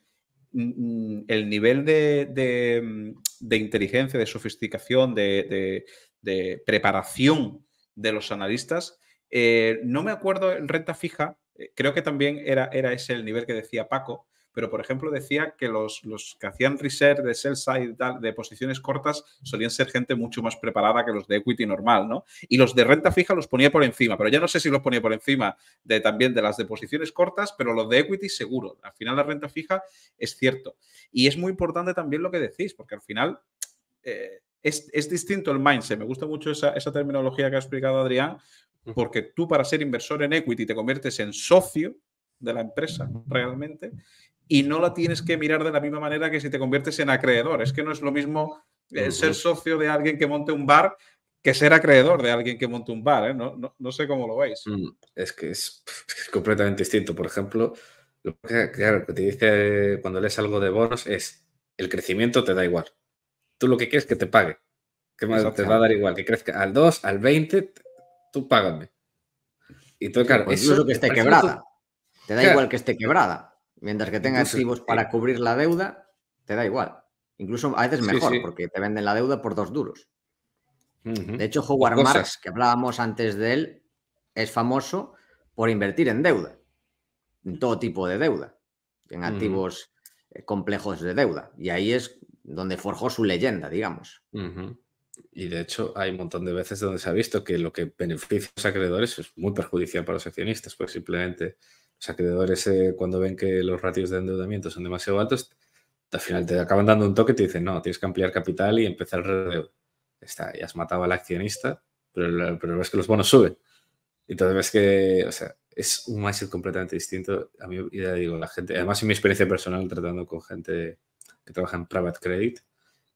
mm, mm, el nivel mm, de, inteligencia, de sofisticación, de, de preparación de los analistas. Eh, no me acuerdo en renta fija, eh, creo que también era, era ese el nivel que decía Paco, pero por ejemplo decía que los, que hacían research de sell side de posiciones cortas solían ser gente mucho más preparada que los de equity normal, ¿no? Y los de renta fija los ponía por encima, pero ya no sé si los ponía por encima de también de las de posiciones cortas, pero los de equity seguro. Al final la renta fija es cierto. Y es muy importante también lo que decís, porque al final eh, es, distinto el mindset. Me gusta mucho esa, terminología que ha explicado Adrián, porque tú para ser inversor en equity te conviertes en socio de la empresa realmente y no la tienes que mirar de la misma manera que si te conviertes en acreedor. Es que no es lo mismo eh, ser socio de alguien que monte un bar que ser acreedor de alguien que monte un bar. ¿eh? No, sé cómo lo veis. Mm, es que es, completamente distinto. Por ejemplo, lo que te dice cuando lees algo de bonos es el crecimiento te da igual tú lo que quieres que te pague. Que te va a dar igual, que crezca al 2, al 20, tú págame. Y tú, claro, es pues lo que esté quebrada. Te da igual que esté quebrada. Mientras que tenga activos para cubrir la deuda, te da igual. Incluso a veces mejor, porque te venden la deuda por dos duros. De hecho, Howard Marks, que hablábamos antes de él, es famoso por invertir en deuda, en todo tipo de deuda, en activos eh, complejos de deuda. Y ahí es donde forjó su leyenda, digamos. Y de hecho, hay un montón de veces donde se ha visto que lo que beneficia a los acreedores es muy perjudicial para los accionistas, pues simplemente los acreedores, eh, cuando ven que los ratios de endeudamiento son demasiado altos, al final te acaban dando un toque y te dicen, no, tienes que ampliar capital y empezar el Está, ya has matado al accionista, pero pero es que los bonos suben. Y Entonces ves que, o sea, es un mindset completamente distinto. A mí, ya digo, la gente, además en mi experiencia personal tratando con gente que trabaja en Private Credit,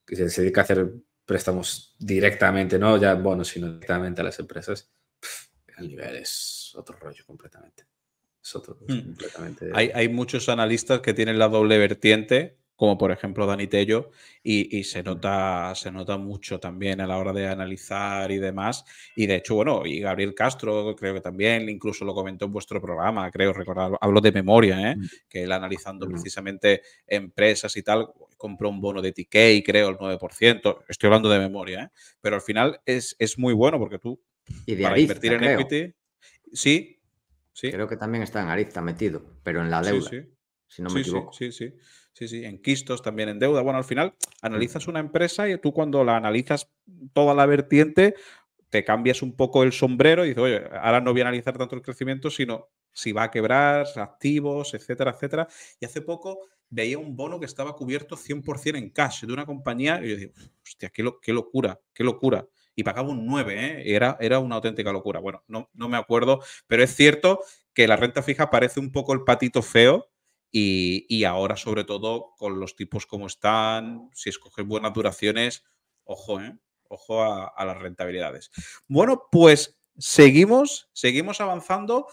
que se dedica a hacer préstamos directamente, no ya bonos, sino directamente a las empresas, el nivel es otro rollo completamente. otro hmm. completamente. Hay, hay muchos analistas que tienen la doble vertiente como por ejemplo Dani Tello, y, se, nota, se nota mucho también a la hora de analizar y demás. Y de hecho, bueno, y Gabriel Castro creo que también, incluso lo comentó en vuestro programa, creo recordar, hablo de memoria, ¿eh? mm. que él analizando precisamente empresas y tal, compró un bono de TK, creo, el 9%, estoy hablando de memoria, ¿eh? pero al final es, es muy bueno porque tú, para invertir en equity, sí, sí. Creo que también está en Arista metido, pero en la deuda, sí, si no me sí, sí. Sí, sí, en quistos, también en deuda. Bueno, al final analizas una empresa y tú cuando la analizas toda la vertiente, te cambias un poco el sombrero y dices, oye, ahora no voy a analizar tanto el crecimiento, sino si va a quebrar, activos, etcétera, etcétera. Y hace poco veía un bono que estaba cubierto 100% en cash de una compañía y yo digo, hostia, qué, locura, qué locura. Y pagaba un 9, ¿eh? era, era una auténtica locura. Bueno, no, no me acuerdo, pero es cierto que la renta fija parece un poco el patito feo y, ahora, sobre todo, con los tipos como están, si escoges buenas duraciones, ojo, ¿eh? ojo a, las rentabilidades. Bueno, pues seguimos, seguimos avanzando.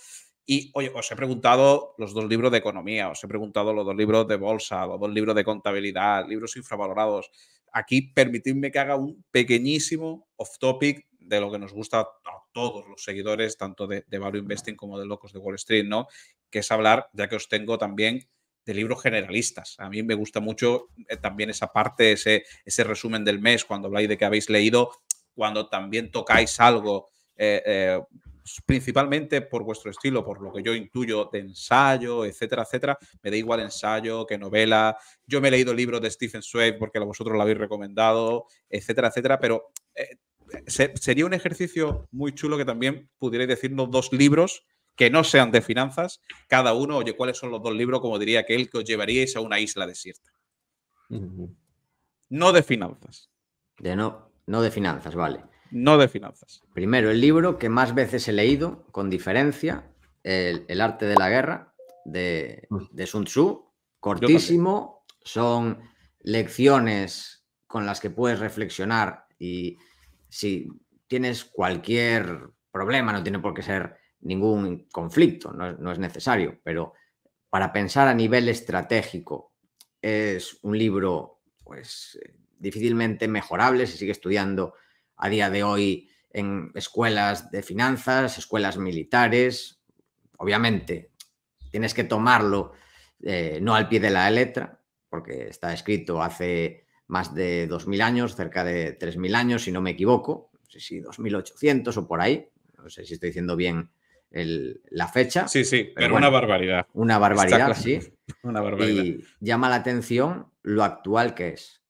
Y oye, os he preguntado los dos libros de economía, os he preguntado los dos libros de bolsa, los dos libros de contabilidad, libros infravalorados. Aquí permitidme que haga un pequeñísimo off topic de lo que nos gusta a todos los seguidores, tanto de, de Value Investing como de Locos de Wall Street, ¿no? que es hablar, ya que os tengo también de libros generalistas. A mí me gusta mucho eh, también esa parte, ese, ese resumen del mes, cuando habláis de que habéis leído, cuando también tocáis algo, eh, eh, principalmente por vuestro estilo, por lo que yo intuyo de ensayo, etcétera, etcétera. Me da igual ensayo que novela. Yo me he leído libros de Stephen Swift porque vosotros lo habéis recomendado, etcétera, etcétera, pero... sería un ejercicio muy chulo que también pudierais decirnos dos libros que no sean de finanzas, cada uno, oye, ¿cuáles son los dos libros, como diría que aquel, que os llevaríais a una isla desierta? No de finanzas. De no, no de finanzas, vale. No de finanzas. Primero, el libro que más veces he leído, con diferencia, El, arte de la guerra, de mm. Sun Tzu, cortísimo, son lecciones con las que puedes reflexionar y si tienes cualquier problema, no tiene por qué ser ningún conflicto, no, es necesario, pero para pensar a nivel estratégico es un libro pues difícilmente mejorable, se sigue estudiando a día de hoy en escuelas de finanzas, escuelas militares, obviamente tienes que tomarlo eh, no al pie de la letra, porque está escrito hace más de 2.000 años, cerca de 3.000 años, si no me equivoco, no sé si 2.800 o por ahí, no sé si estoy diciendo bien la fecha. Sí, sí, pero, una barbaridad. Una barbaridad, sí. Y llama la atención lo actual que es.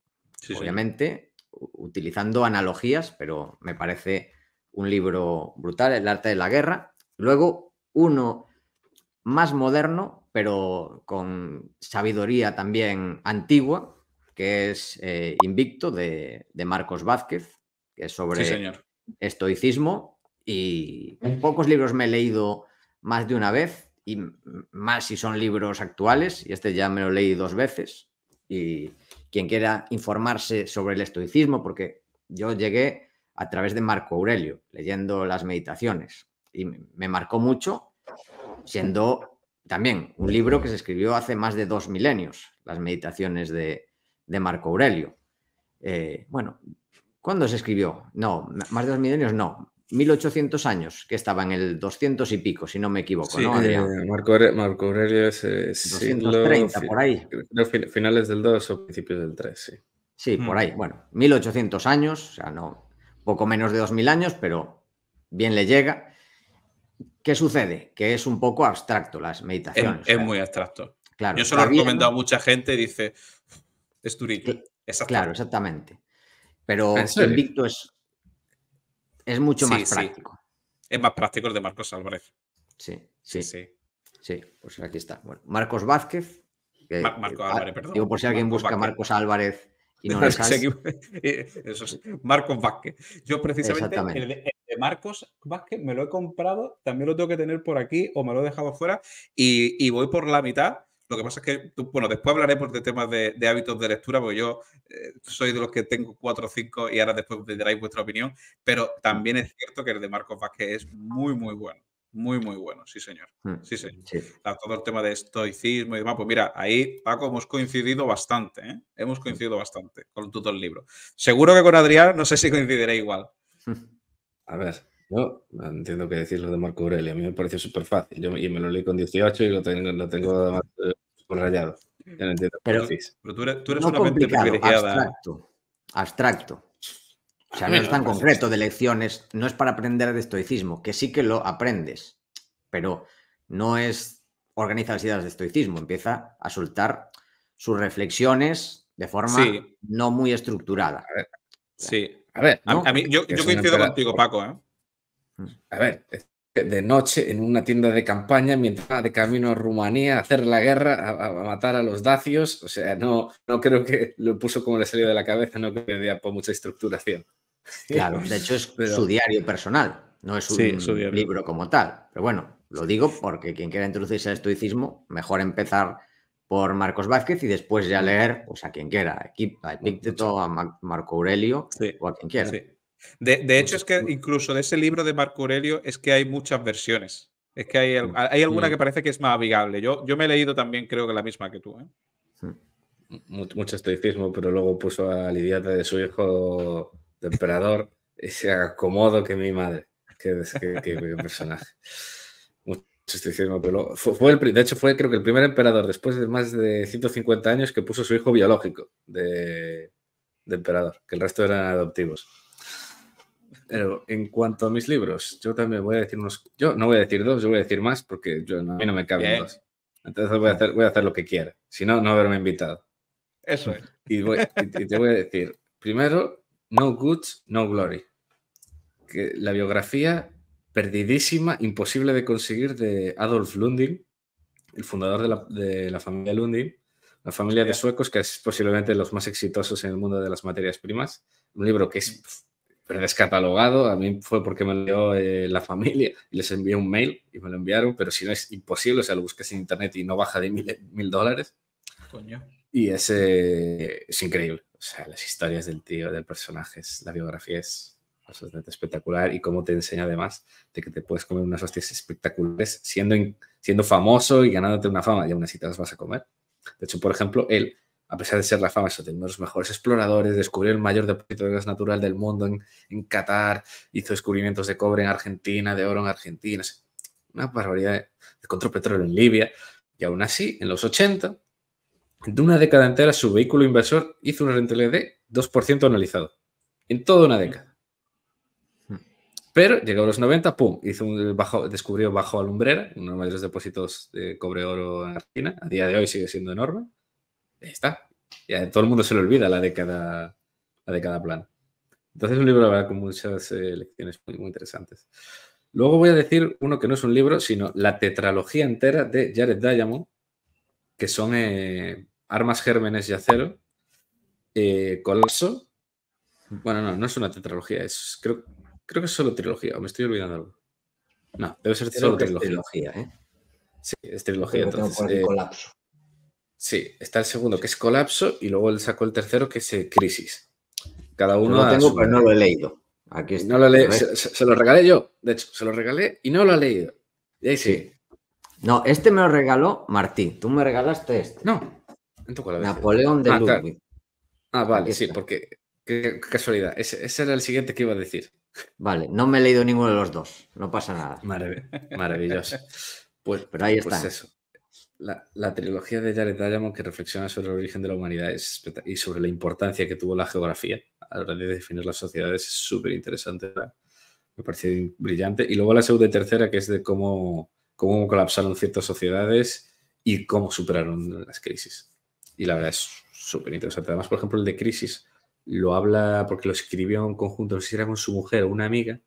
Obviamente, utilizando analogías, pero me parece un libro brutal, El arte de la guerra. Luego, uno más moderno, pero con sabiduría también antigua, que es eh, Invicto de, Marcos Vázquez, que es sobre estoicismo y pocos libros me he leído más de una vez, y más si son libros actuales, y este ya me lo leí dos veces, y quien quiera informarse sobre el estoicismo, porque yo llegué a través de Marco Aurelio, leyendo las meditaciones, y me marcó mucho, siendo también un libro que se escribió hace más de dos milenios, las meditaciones de, Marco Aurelio. Eh, bueno, ¿cuándo se escribió? No, más de dos milenios no, 1800 años, que estaba en el 200 y pico, si no me equivoco, ¿no, Adrián? Eh, Marco, Aurelio es 230, eh, por ahí. finales del 2 o principios del 3, sí. Sí, mm. por ahí. Bueno, 1800 años, o sea, no, poco menos de 2000 años, pero bien le llega. ¿Qué sucede? Que es un poco abstracto las meditaciones. Es, muy abstracto. Yo se lo he recomendado a mucha gente, dice, es durillo. Claro, exactamente. Pero ah, Invicto es, es mucho más práctico. Es más práctico el de Marcos Álvarez. Sí, sí. Sí, sí. pues aquí está. Bueno, Marcos Vázquez. Marcos ah, Álvarez, perdón. Digo, por si alguien busca Marcos Álvarez y no, lo es eh, Eso es Marcos Vázquez. Yo precisamente el de, Marcos Vázquez me lo he comprado, también lo tengo que tener por aquí o me lo he dejado fuera y, y voy por la mitad lo que pasa es que, bueno, después hablaremos de temas de, hábitos de lectura, porque yo eh, soy de los que tengo cuatro o cinco y ahora después me vuestra opinión, pero también es cierto que el de Marcos Vázquez es muy, muy bueno. Muy, muy bueno, sí, señor. Mm, sí, señor. Todo el tema de estoicismo y demás. Pues mira, ahí, Paco, hemos coincidido bastante, ¿eh? Hemos mm. coincidido bastante con todo el libro Seguro que con Adrián, no sé si coincidiré igual. A ver, yo no entiendo qué decir lo de Marco Aurelio, a mí me pareció súper fácil. Yo, y me lo leí con 18 y lo tengo, lo tengo eh, subrayado. Pero, pero tú eres, tú eres no solamente Abstracto. Abstracto. O sea, no es tan pues concreto de lecciones, no es para aprender de estoicismo, que sí que lo aprendes, pero no es organizar las ideas de estoicismo, empieza a soltar sus reflexiones de forma no muy estructurada. sí. A ver, a, mí, yo, yo coincido contigo, Paco. ¿eh? Mm. A ver, de noche en una tienda de campaña mientras va de camino a Rumanía a hacer la guerra, a, matar a los dacios. O sea, no, no creo que lo puso como le salió de la cabeza, no creo que por mucha estructuración. Claro, de hecho es su diario personal, no es un su libro como tal. Pero bueno, lo digo porque quien quiera introducirse al estoicismo, mejor empezar por Marcos Vázquez y después ya mm. leer pues, a quien quiera, a Epicteto, a Marco Aurelio o a quien quiera. De, pues hecho, es que incluso de ese libro de Marco Aurelio es que hay muchas versiones. Es que hay, alguna que parece que es más amigable. Yo, me he leído también, creo que la misma que tú. ¿eh? Mucho, estoicismo, pero luego puso a idiota de su hijo de emperador y se acomodo que mi madre. Qué, es personaje. Mucho estoicismo, pero fue, el, de hecho fue creo que el primer emperador después de más de 150 años que puso su hijo biológico de, de emperador, que el resto eran adoptivos. Pero en cuanto a mis libros, yo también voy a decir unos. Yo no voy a decir dos, yo voy a decir más porque a mí no me caben dos. Entonces voy a, hacer, lo que quiera. Si no, no haberme invitado. Eso es. Y, te voy a decir, primero, No Good, No Glory. Que la biografía perdidísima, imposible de conseguir, de Adolf Lundin, el fundador de la, de la familia Lundin, la familia de suecos que es posiblemente los más exitosos en el mundo de las materias primas. Un libro que es pero descatalogado, a mí fue porque me lo dio eh, la familia y les envié un mail y me lo enviaron, pero si no es imposible, o sea, lo busques en internet y no baja de mil, dólares. Coño. Y es, es increíble, o sea, las historias del tío, del personaje, la biografía es absolutamente espectacular y cómo te enseña además de que te puedes comer unas hostias espectaculares siendo, siendo famoso y ganándote una fama y aún así te las vas a comer. De hecho, por ejemplo, él a pesar de ser la fama, uno de los mejores exploradores, descubrió el mayor depósito de gas natural del mundo en, Qatar, hizo descubrimientos de cobre en Argentina, de oro en Argentina, una barbaridad de, control petróleo en Libia. Y aún así, en los 80, de una década entera, su vehículo inversor hizo una rentabilidad de 2% analizado. En toda una década. Hmm. Pero llegó a los 90, pum, hizo un bajo, descubrió bajo alumbrera, uno de los mayores depósitos de cobre oro en Argentina. A día de hoy sigue siendo enorme. Ahí está. Ya, todo el mundo se le olvida la de cada, la plan. Entonces es un libro, la verdad, con muchas eh, lecciones muy, interesantes. Luego voy a decir uno que no es un libro, sino la tetralogía entera de Jared Diamond, que son eh, Armas, Gérmenes y Acero, eh, Colapso. Bueno, no, no es una tetralogía, es, creo, creo que es solo trilogía, o me estoy olvidando algo. No, debe ser solo trilogía. Sí, es trilogía. Entonces, colapso. Sí, está el segundo, que es Colapso, y luego él sacó el tercero, que es eh, Crisis. Cada uno. No lo tengo, pero no lo he leído. Aquí no lo se, lo regalé yo, de hecho, se lo regalé y no lo ha leído. Y ahí sí. No, este me lo regaló Martín. Tú me regalaste este. No. Napoleón de Ah, ah vale, sí, porque qué casualidad. Ese, era el siguiente que iba a decir. Vale, no me he leído ninguno de los dos. No pasa nada. maravilloso. Pues, Pero ahí pues Eso la, trilogía de Jared Diamond que reflexiona sobre el origen de la humanidad y sobre la importancia que tuvo la geografía a la hora de definir las sociedades es súper interesante. Me pareció brillante. Y luego la segunda y tercera, que es de cómo, cómo colapsaron ciertas sociedades y cómo superaron las crisis. Y la verdad es súper interesante. Además, por ejemplo, el de crisis lo habla porque lo escribió en conjunto, si era con su mujer o una amiga,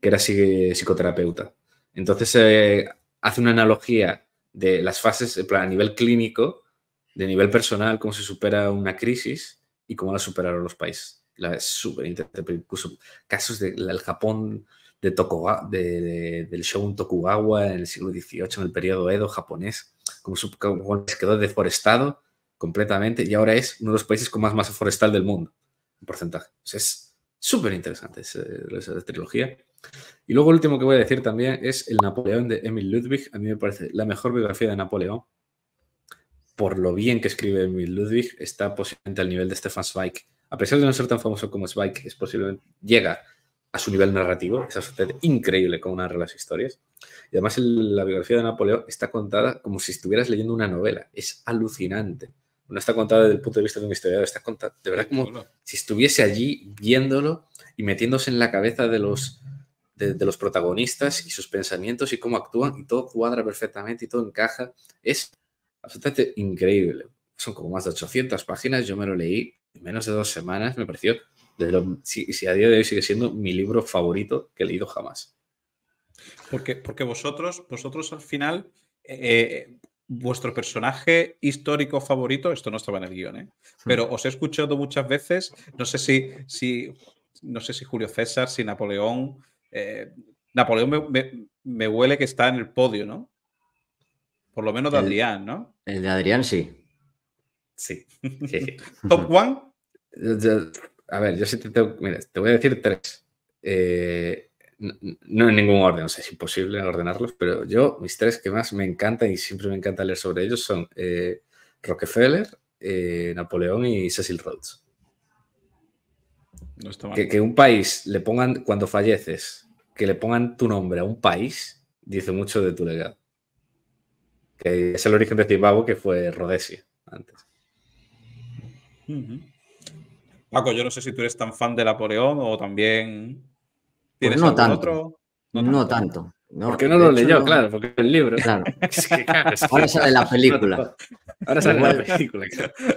que era psicoterapeuta. Entonces eh, hace una analogía de las fases plan, a nivel clínico, de nivel personal, cómo se supera una crisis y cómo la superaron los países. La, es súper interesante, incluso casos del Japón de Tokugawa, de, del shogun Tokugawa en el siglo XVIII, en el periodo Edo japonés, como, su, se quedó deforestado completamente y ahora es uno de los países con más masa forestal del mundo, en porcentaje. es súper interesante esa, trilogía. Y luego, el último que voy a decir también es el Napoleón de Emil Ludwig. A mí me parece la mejor biografía de Napoleón. Por lo bien que escribe Emil Ludwig, está posiblemente al nivel de Stefan Zweig. A pesar de no ser tan famoso como Zweig, es posiblemente llega a su nivel narrativo. Es absolutamente increíble con narra las historias. Y además, la biografía de Napoleón está contada como si estuvieras leyendo una novela. Es alucinante. No está contada desde el punto de vista de un historiador, está contada de verdad como si estuviese allí viéndolo y metiéndose en la cabeza de los de, los protagonistas y sus pensamientos y cómo actúan y todo cuadra perfectamente y todo encaja. Es absolutamente increíble. Son como más de 800 páginas, yo me lo leí en menos de dos semanas, me pareció, y si, a día de hoy sigue siendo mi libro favorito que he leído jamás. Porque, porque vosotros, vosotros al final, eh, eh, vuestro personaje histórico favorito, esto no estaba en el guión, ¿eh? hmm. pero os he escuchado muchas veces, no sé si, si, no sé si Julio César, si Napoleón, eh, Napoleón me, huele que está en el podio, ¿no? Por lo menos de Adrián, ¿no? El de Adrián, sí. Sí. ¿Top one? a ver, yo sí te tengo. te voy a decir tres. Eh, no, en ningún orden, o es imposible ordenarlos, pero yo, mis tres que más me encantan y siempre me encanta leer sobre ellos son eh, Rockefeller, Napoleón y Cecil Rhodes. Que, un país le pongan, cuando falleces, que le pongan tu nombre a un país, dice mucho de tu legado. Que es el origen de Zimbabue, que fue Rhodesia antes. Paco, yo no sé si tú eres tan fan de Napoleón o también tienes pues no, tanto. Otro? no tanto. No No, porque no lo leyó, claro, porque el libro. Ahora sale la película. Ahora sale la película.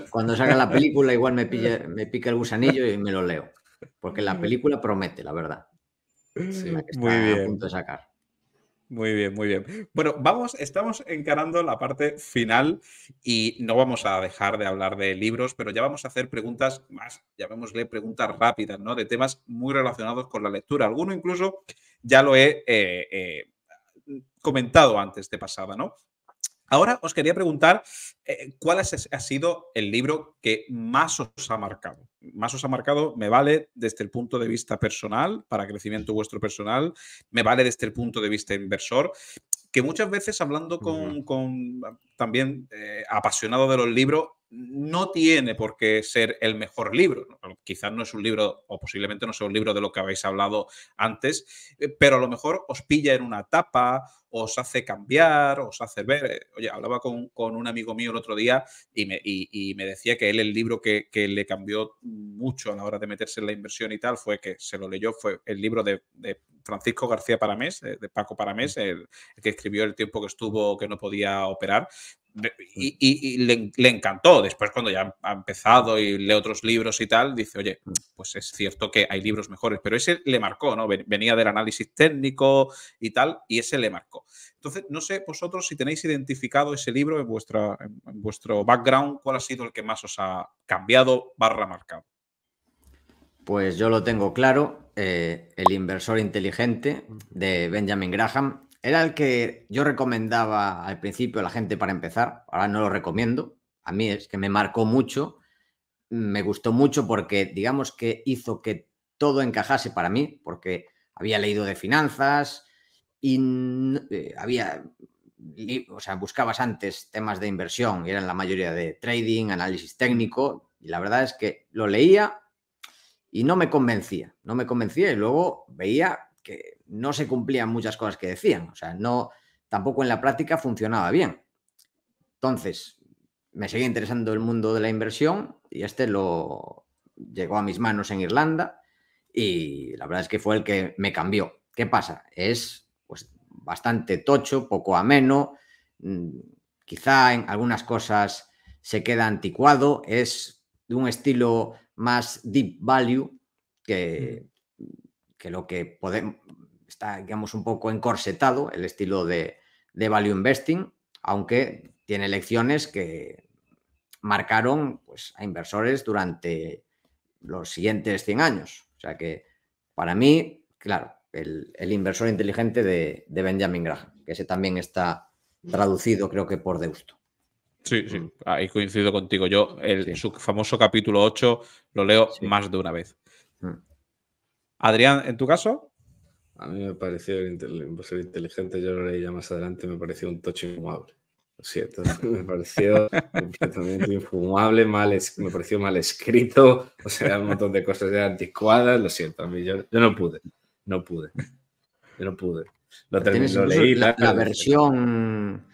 Cuando salga la película, igual me, me pica el gusanillo y me lo leo. Porque la película promete, la verdad. Sí, muy bien. a punto de sacar. Muy bien, muy bien. Bueno, vamos, estamos encarando la parte final y no vamos a dejar de hablar de libros, pero ya vamos a hacer preguntas más, llamémosle preguntas rápidas, ¿no? De temas muy relacionados con la lectura. Alguno incluso ya lo he eh, eh, comentado antes de pasada, ¿no? Ahora os quería preguntar eh, cuál ha, sido el libro que más os ha marcado. Más os ha marcado, me vale desde el punto de vista personal, para crecimiento vuestro personal, me vale desde el punto de vista inversor, que muchas veces hablando con, ah, también eh, apasionado de los libros, no tiene por qué ser el mejor libro. Quizás no es un libro, o posiblemente no sea un libro de lo que habéis hablado antes, eh, pero a lo mejor os pilla en una tapa os hace cambiar, os hace ver. Eh, oye, hablaba con, un amigo mío el otro día y me, me decía que él el libro que, le cambió mucho a la hora de meterse en la inversión y tal fue que se lo leyó, fue el libro de, Francisco García Paramés, de, Paco Paramés, el, que escribió El tiempo que estuvo que no podía operar, Mm. y, le, encantó. Después, cuando ya ha empezado y lee otros libros y tal, dice, oye, mm. pues es cierto que hay libros mejores, pero ese le marcó, ¿no? Venía del análisis técnico y tal, y ese le marcó. Entonces, no sé vosotros si tenéis identificado ese libro en, vuestra, vuestro background, cuál ha sido el que más os ha cambiado barra marcado. Pues yo lo tengo claro, eh, El inversor inteligente mm. de Benjamin Graham era el que yo recomendaba al principio a la gente para empezar, ahora no lo recomiendo, a mí es que me marcó mucho, me gustó mucho porque digamos que hizo que todo encajase para mí, porque había leído de finanzas y eh, había, o sea, buscabas antes temas de inversión y eran la mayoría de trading, análisis técnico, y la verdad es que lo leía y no me convencía, no me convencía y luego veía que no se cumplían muchas cosas que decían. O sea, no, tampoco en la práctica funcionaba bien. Entonces, me seguía interesando el mundo de la inversión y este lo llegó a mis manos en Irlanda y la verdad es que fue el que me cambió. ¿Qué pasa? Es pues, bastante tocho, poco ameno, mm, quizá en algunas cosas se queda anticuado, es de un estilo más deep value que, que lo que podemos, está, digamos, un poco encorsetado el estilo de, value investing, aunque tiene lecciones que marcaron pues, a inversores durante los siguientes 100 años. O sea que, para mí, claro, el, inversor inteligente de, Benjamin Graham, que ese también está traducido, creo que por Deusto. Sí, sí, mm. ahí coincido contigo. Yo, el su famoso capítulo 8, lo leo más de una vez. Mm. Adrián, ¿en tu caso? A mí me pareció inteligente, yo lo leí ya más adelante, me pareció un tocho infumable. Lo siento, me pareció completamente infumable, mal, me pareció mal escrito, o sea, un montón de cosas ya anticuadas, lo siento, a mí yo, no pude, no pude, yo no pude. Lo, terminé, leí. La, versión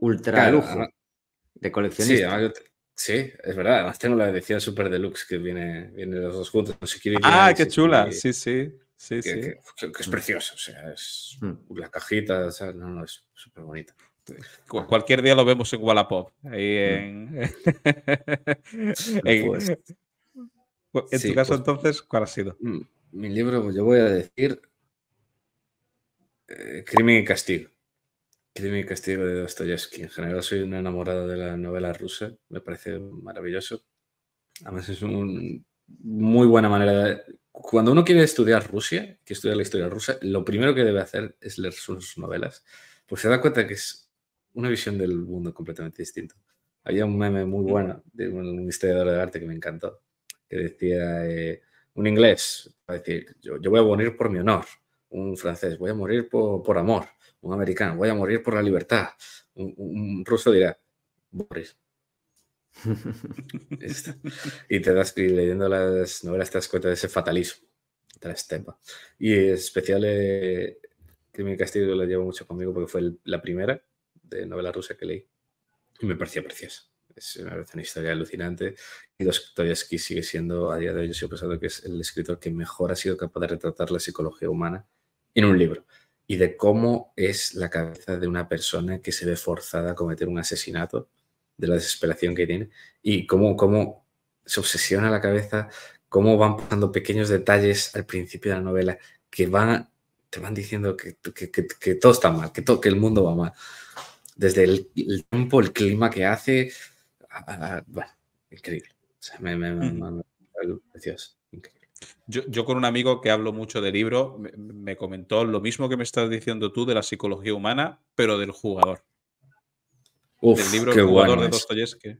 ultra lujo ah, de coleccionista. Sí, es verdad, además tengo la edición super deluxe que viene, viene los dos juntos. ah, qué chula, sí, sí. Sí, que, Que, es precioso, o sea, es hmm. la cajita, o no, no, es súper bonita. Cualquier día lo vemos en Wallapop. Ahí en... Hmm. Pues, pues. en, tu caso, pues. entonces, ¿cuál ha sido? Hmm, mi libro, yo voy a decir eh, Crimen y Castigo. Crimen y Castigo de Dostoyevsky. En general, soy un enamorado de la novela rusa. Me parece maravilloso. Además, es un, muy buena manera de cuando uno quiere estudiar Rusia, que estudia la historia rusa, lo primero que debe hacer es leer sus novelas, Pues se da cuenta que es una visión del mundo completamente distinta. Había un meme muy bueno de un historiador de arte que me encantó, que decía, eh, un inglés va a decir, yo, yo, voy a morir por mi honor, un francés, voy a morir por, amor, un americano, voy a morir por la libertad, un, un ruso dirá, morir y te das, leyendo las novelas te das cuenta de ese fatalismo, Y en especial eh, Crimen Castillo lo llevo mucho conmigo porque fue la primera de novela rusa que leí. Y me parecía preciosa. Es una, historia alucinante. Y Dostoyevsky sigue siendo, a día de hoy, yo sigo pensado que es el escritor que mejor ha sido capaz de retratar la psicología humana en un libro. Y de cómo es la cabeza de una persona que se ve forzada a cometer un asesinato de la desesperación que tiene y cómo, cómo se obsesiona la cabeza, cómo van pasando pequeños detalles al principio de la novela que van, te van diciendo que, que, todo está mal, que, todo, que el mundo va mal. Desde el, tiempo, el clima que hace, bueno, increíble. Yo, con un amigo que hablo mucho de libro me, comentó lo mismo que me estás diciendo tú de la psicología humana, pero del jugador. Uf, libro jugador bueno de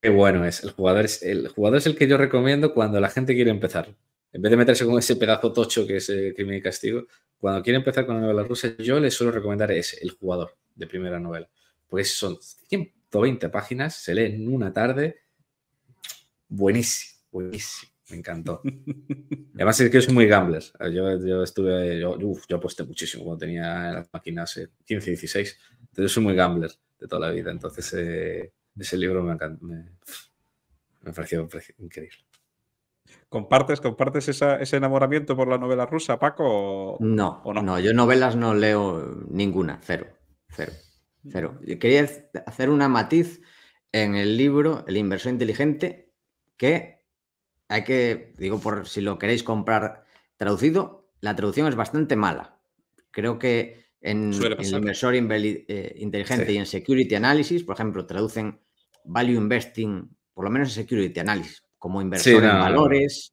Qué, bueno es. El jugador es, el jugador es el que yo recomiendo cuando la gente quiere empezar. En vez de meterse con ese pedazo tocho que es el eh, Crimen y Castigo, cuando quiere empezar con la novela rusa, yo le suelo recomendar es El jugador, de primera novela. Pues son 120 páginas, se lee en una tarde. Buenísimo, buenísimo. Me encantó. Además es que es muy gambler. Yo, estuve, yo, aposté muchísimo cuando tenía las máquinas 15, eh, 16. Entonces soy muy gambler de toda la vida. Entonces, eh, ese libro me, me, parecido increíble. ¿Compartes, compartes ese enamoramiento por la novela rusa, Paco? no, no, yo novelas no leo ninguna, cero, cero, cero. Yo quería hacer una matiz en el libro El inversor inteligente, que hay que, digo, por si lo queréis comprar traducido, la traducción es bastante mala. Creo que en, en inversor eh, inteligente y en security analysis, por ejemplo, traducen value investing, por lo menos en security analysis, como inversor en valores.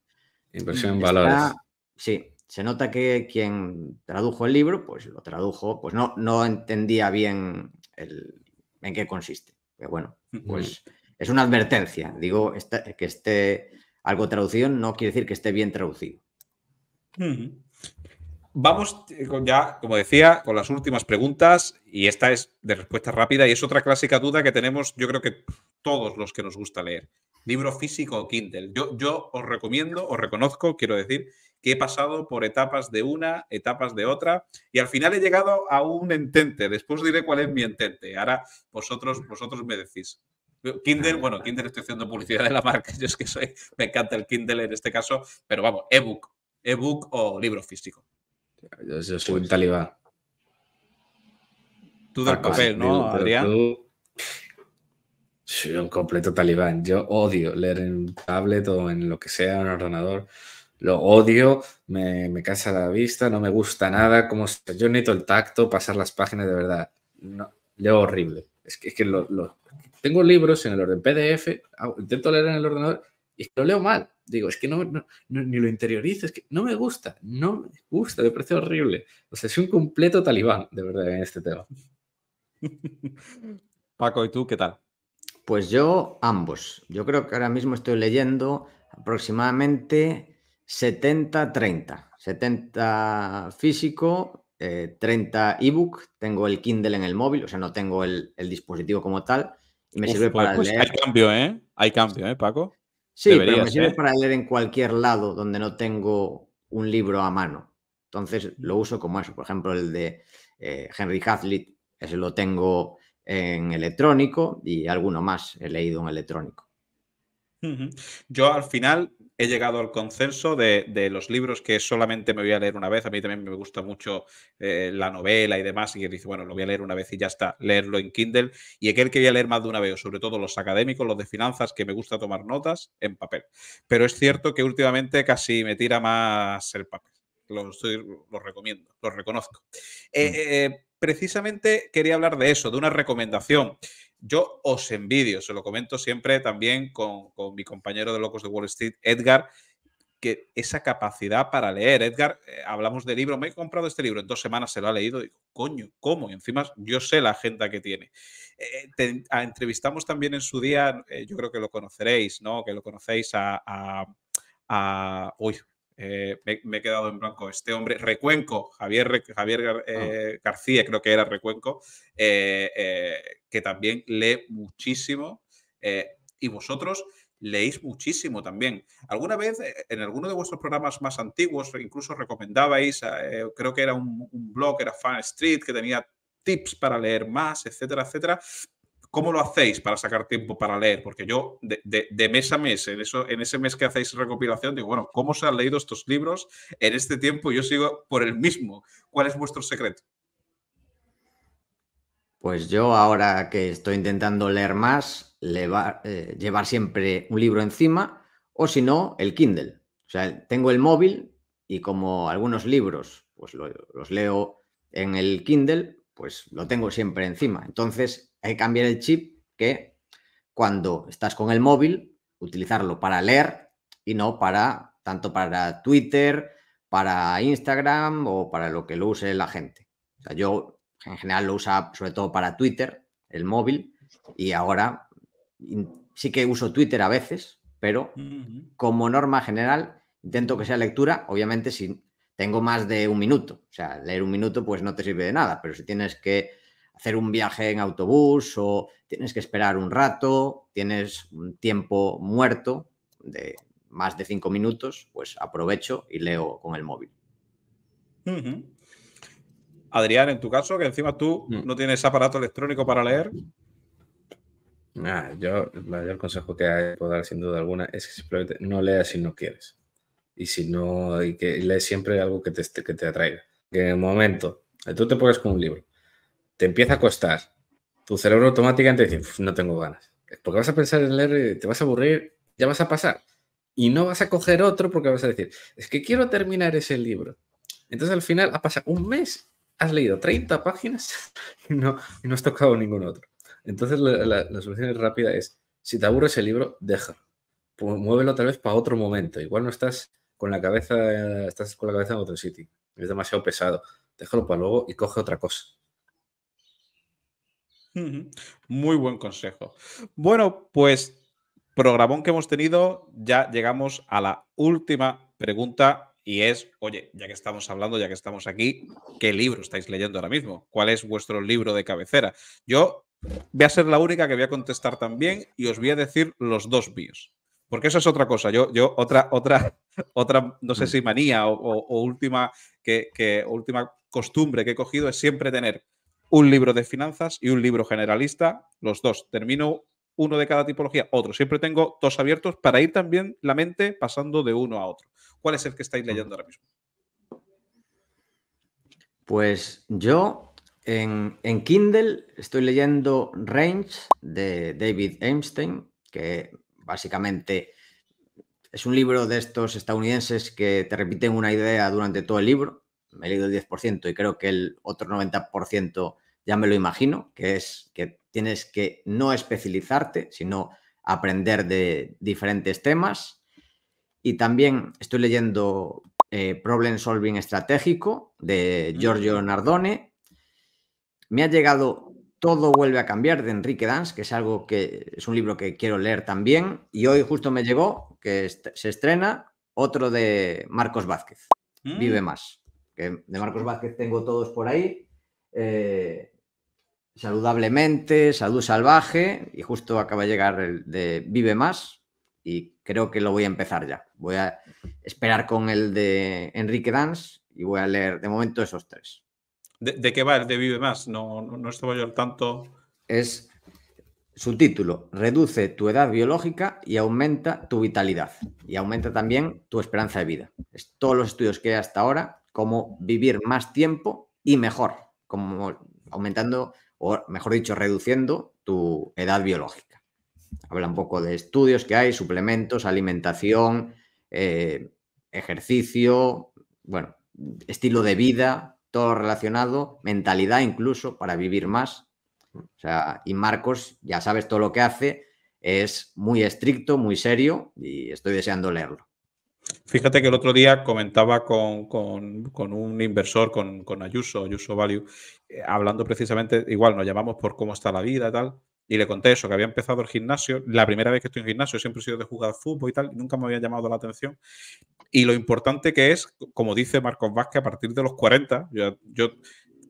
Inversión en valores. Sí, se nota que quien tradujo el libro, pues lo tradujo, pues no, no entendía bien el, en qué consiste. Pero bueno, pues es una advertencia. Digo, que esté algo traducido no quiere decir que esté bien traducido vamos eh, ya, como decía, con las últimas preguntas y esta es de respuesta rápida y es otra clásica duda que tenemos, yo creo que todos los que nos gusta leer. Libro físico o Kindle. Yo, os recomiendo, os reconozco, quiero decir, que he pasado por etapas de una, etapas de otra, y al final he llegado a un entente. Después diré cuál es mi entente. Ahora vosotros, vosotros me decís. Kindle, ah. bueno, Kindle estoy haciendo publicidad de la marca, yo es que soy, me encanta el Kindle en este caso, pero vamos, ebook, ebook o libro físico. Yo, soy un pues talibán. Tú del ah, papel, ¿no, Adrián? Soy un completo talibán. Yo odio leer en un tablet o en lo que sea, en un ordenador. Lo odio, me, me cansa la vista, no me gusta nada. Como yo necesito el tacto, pasar las páginas de verdad. No, leo horrible. Es que, es que tengo libros en el orden PDF, intento leer en el ordenador y es que lo leo mal. Digo, es que no, ni lo interiorizo, es que no me gusta, no me gusta, me parece horrible. O sea, es un completo talibán, de verdad, en este tema. Paco, ¿y tú qué tal? Pues yo ambos. Yo creo que ahora mismo estoy leyendo aproximadamente 70-30. 70 físico, 30 eh, ebook. Tengo el Kindle en el móvil, o sea, no tengo el, dispositivo como tal. Y me sirve para pues leer. Hay cambio, ¿eh? Hay cambio, ¿eh, Paco? Sí, pero me sirve ¿eh? para leer en cualquier lado donde no tengo un libro a mano. Entonces lo uso como eso. Por ejemplo, el de eh, Henry Hazlitt, ese lo tengo en electrónico y alguno más he leído en electrónico. Yo al final he llegado al consenso de, los libros que solamente me voy a leer una vez. A mí también me gusta mucho eh, la novela y demás. Y dice, bueno, lo voy a leer una vez y ya está, leerlo en Kindle. Y aquel que voy a leer más de una vez, sobre todo los académicos, los de finanzas, que me gusta tomar notas en papel. Pero es cierto que últimamente casi me tira más el papel. Lo, recomiendo, lo reconozco. Eh, mm. eh, precisamente quería hablar de eso, de una recomendación yo os envidio, se lo comento siempre también con, mi compañero de Locos de Wall Street, Edgar, que esa capacidad para leer. Edgar, eh, hablamos de libro, me he comprado este libro, en dos semanas se lo ha leído, digo, coño, ¿cómo? Y encima yo sé la agenda que tiene. Eh, eh, ah, entrevistamos también en su día, yo creo que lo conoceréis, ¿no? Que lo conocéis a... a, a uy, eh, me, he quedado en blanco, este hombre, Recuenco, Javier, Javier ah. eh, García, creo que era Recuenco, eh, que también lee muchísimo y vosotros leéis muchísimo también. Alguna vez en alguno de vuestros programas más antiguos incluso recomendabais, creo que era un, un blog, era Fan Street, que tenía tips para leer más, etcétera, etcétera. ¿Cómo lo hacéis para sacar tiempo para leer? Porque yo, de, mes a mes, en, en ese mes que hacéis recopilación, digo, bueno, ¿cómo se han leído estos libros en este tiempo? Yo sigo por el mismo. ¿Cuál es vuestro secreto? Pues yo ahora que estoy intentando leer más, eh, llevar siempre un libro encima o si no, el Kindle. O sea, tengo el móvil y como algunos libros, pues los leo en el Kindle, pues lo tengo siempre encima. Entonces, hay que cambiar el chip que cuando estás con el móvil, utilizarlo para leer y no para tanto para Twitter, para Instagram o para lo que lo use la gente. yo en general lo usa sobre todo para Twitter, el móvil, y ahora sí que uso Twitter a veces, pero como norma general intento que sea lectura, obviamente si tengo más de un minuto, o sea, leer un minuto pues no te sirve de nada, pero si tienes que hacer un viaje en autobús o tienes que esperar un rato, tienes un tiempo muerto de más de cinco minutos, pues aprovecho y leo con el móvil. Adrián, en tu caso, que encima tú mm. no tienes aparato electrónico para leer. yo el mayor consejo que puedo dar sin duda alguna es que simplemente no leas si no quieres. Y si no, y que lees siempre algo que te, que te atraiga. Que en el momento, tú te pones con un libro te empieza a costar, tu cerebro automáticamente dice, no tengo ganas. Porque vas a pensar en leer, te vas a aburrir, ya vas a pasar. Y no vas a coger otro porque vas a decir, es que quiero terminar ese libro. Entonces al final ha pasado un mes, has leído 30 páginas y no, no has tocado ningún otro. Entonces la, solución rápida es, si te aburre ese libro, déjalo. Muévelo tal vez para otro momento. Igual no estás con la cabeza, estás con la cabeza en otro sitio. Es demasiado pesado. Déjalo para luego y coge otra cosa. Muy buen consejo. Bueno, pues programón que hemos tenido, ya llegamos a la última pregunta y es, oye, ya que estamos hablando, ya que estamos aquí, ¿qué libro estáis leyendo ahora mismo? ¿Cuál es vuestro libro de cabecera? Yo voy a ser la única que voy a contestar también y os voy a decir los dos míos. Porque eso es otra cosa. Yo, yo otra, otra, otra, no sé mm. si manía o, última, que, que, última costumbre que he cogido es siempre tener un libro de finanzas y un libro generalista, los dos. Termino uno de cada tipología, otro. Siempre tengo dos abiertos para ir también la mente pasando de uno a otro. ¿Cuál es el que estáis leyendo ahora mismo? Pues yo en, en Kindle estoy leyendo Range de David Einstein, que básicamente es un libro de estos estadounidenses que te repiten una idea durante todo el libro me he leído el 10% y creo que el otro 90% ya me lo imagino, que es que tienes que no especializarte, sino aprender de diferentes temas. Y también estoy leyendo eh, Problem Solving Estratégico de Giorgio Nardone. Me ha llegado Todo vuelve a cambiar de Enrique Dans, que es algo que es un libro que quiero leer también. Y hoy justo me llegó que se estrena otro de Marcos Vázquez, Vive mm. más de Marcos Vázquez tengo todos por ahí. Eh, saludablemente, salud salvaje, y justo acaba de llegar el de Vive Más, y creo que lo voy a empezar ya. Voy a esperar con el de Enrique Dans y voy a leer de momento esos tres. ¿De, qué va el de Vive Más? No, no, no estaba al tanto. Es su título, reduce tu edad biológica y aumenta tu vitalidad. Y aumenta también tu esperanza de vida. Es todos los estudios que hay hasta ahora cómo vivir más tiempo y mejor, como aumentando, o mejor dicho, reduciendo tu edad biológica. Habla un poco de estudios que hay, suplementos, alimentación, eh, ejercicio, bueno, estilo de vida, todo relacionado, mentalidad incluso para vivir más. O sea, y Marcos, ya sabes todo lo que hace, es muy estricto, muy serio y estoy deseando leerlo. Fíjate que el otro día comentaba con, un inversor, con, Ayuso, Ayuso Value, eh, hablando precisamente, igual nos llamamos por cómo está la vida y tal, y le conté eso, que había empezado el gimnasio, la primera vez que estoy en gimnasio, siempre he sido de jugar fútbol y tal, nunca me había llamado la atención, y lo importante que es, como dice Marcos Vázquez, a partir de los 40, yo,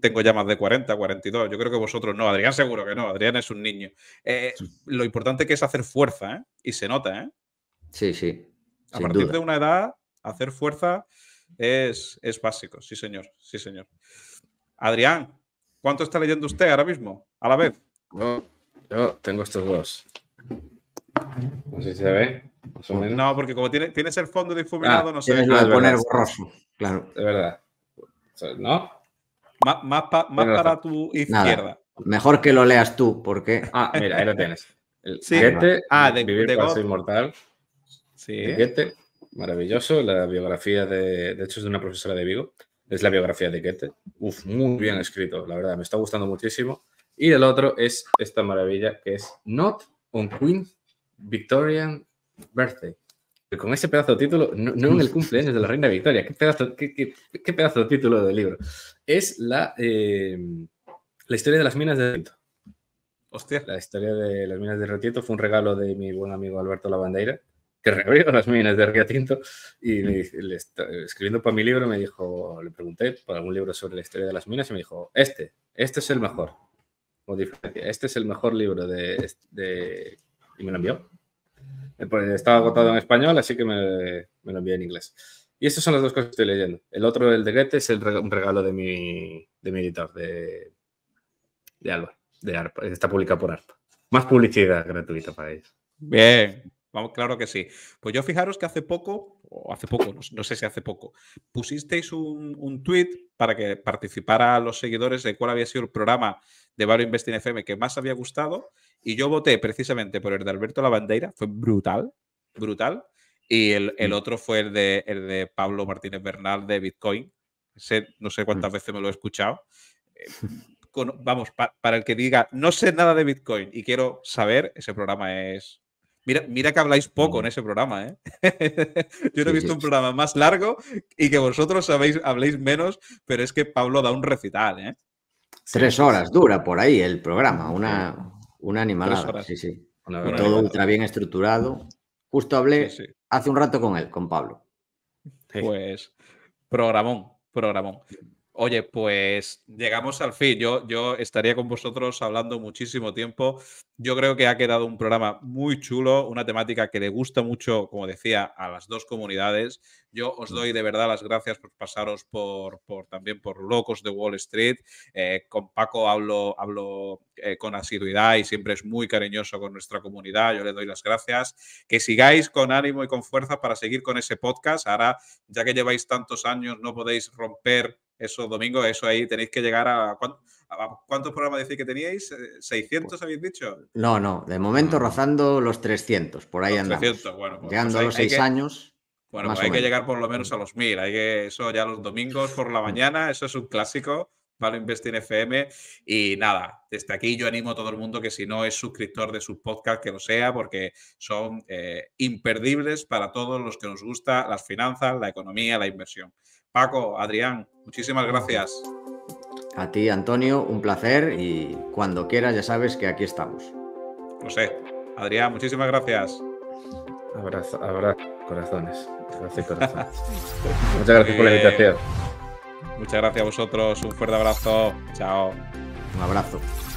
tengo ya más de 40, 42. Yo creo que vosotros no. Adrián seguro que no. Adrián es un niño. Eh, lo importante que es hacer fuerza, ¿eh? Y se nota, ¿eh? Sí, sí. A partir de una edad, hacer fuerza es, básico, sí señor, sí señor. Adrián, ¿cuánto está leyendo usted ahora mismo, a la vez? yo tengo estos dos. No sé si se ve. No, porque como tienes el fondo difuminado, ah, no sé. de ah, poner borroso, claro. De verdad. ¿No? Más, para tu izquierda. Mejor que lo leas tú, porque. Ah, mira, ahí lo tienes. El Este, ah, de, vivir de para ser de maravilloso. La biografía de, de hecho, es de una profesora de Vigo. Es la biografía de Goethe. Uf, muy bien escrito, la verdad, me está gustando muchísimo. Y el otro es esta maravilla que es Not on Queen Victorian Birthday. Con ese pedazo de título, no, en el cumpleaños de la Reina Victoria, qué pedazo, de título del libro. Es la, eh, la historia de las minas de Retieto. Hostia. La historia de las minas de Retieto fue un regalo de mi buen amigo Alberto Lavandeira, que reabrió las minas de Tinto y escribiendo para mi libro me dijo, le pregunté por algún libro sobre la historia de las minas y me dijo, este, este es el mejor. este es el mejor libro de, y me lo envió. Estaba agotado en español, así que me, me lo envió en inglés. Y estos son las dos cosas que estoy leyendo. El otro, el de Goethe, es el un regalo de mi, de mi editor, de, de de ARPA. Está publicado por ARPA. Más publicidad gratuita para ellos. Bien. Vamos, claro que sí. Pues yo fijaros que hace poco, o hace poco, no, sé si hace poco, pusisteis un, un tweet para que participara los seguidores de cuál había sido el programa de Value Investing FM que más había gustado. Y yo voté precisamente por el de Alberto Lavandeira, fue brutal, brutal. Y el, mm. otro fue el de, el de Pablo Martínez Bernal de Bitcoin. no sé mm. cuántas veces me lo he escuchado. Eh, vamos, para el que diga, no sé nada de Bitcoin y quiero saber, ese programa es Mira, que habláis poco en mm. ese programa, ¿eh? Yo no he visto un programa más largo y que vosotros sabéis, habléis menos, pero es que Pablo da un recital, ¿eh? Tres horas dura por ahí el programa, una, una animalada. Sí, sí. Todo ultra bien estructurado. Justo hablé hace un rato con él, con Pablo. Pues, programón, programón. Oye, pues llegamos al fin. Yo, yo estaría con vosotros hablando muchísimo tiempo. Yo creo que ha quedado un programa muy chulo, una temática que le gusta mucho, como decía, a las dos comunidades. Yo os mm. doy de verdad las gracias por pasaros por, por también por Locos de Wall Street. Eh, con Paco hablo, hablo eh, con asiduidad y siempre es muy cariñoso con nuestra comunidad. Yo le doy las gracias. Que sigáis con ánimo y con fuerza para seguir con ese podcast. Ahora, ya que lleváis tantos años, no podéis romper eso, domingo, eso ahí tenéis que llegar a... ¿Cuántos programas decís que teníais? ¿600 eh, pues habéis dicho? No, no, de momento mm. rozando los 300, por ahí los 300, bueno. Pues, Llegando pues a los 6 años. Bueno, pues hay que llegar por lo menos mm. a los mil. Hay que, eso ya los domingos por la mm. mañana, eso es un clásico. para Invest FM. Y nada, desde aquí yo animo a todo el mundo que si no es suscriptor de sus podcasts, que lo sea, porque son eh, imperdibles para todos los que nos gusta las finanzas, la economía, la inversión. Paco, Adrián, muchísimas gracias. A ti, Antonio, un placer y cuando quieras ya sabes que aquí estamos. Lo sé. Adrián, muchísimas gracias. Abrazo, abrazo, corazones. Gracias, corazones. Muchas gracias por la eh, invitación. Muchas gracias a vosotros. Un fuerte abrazo. Chao. Un abrazo.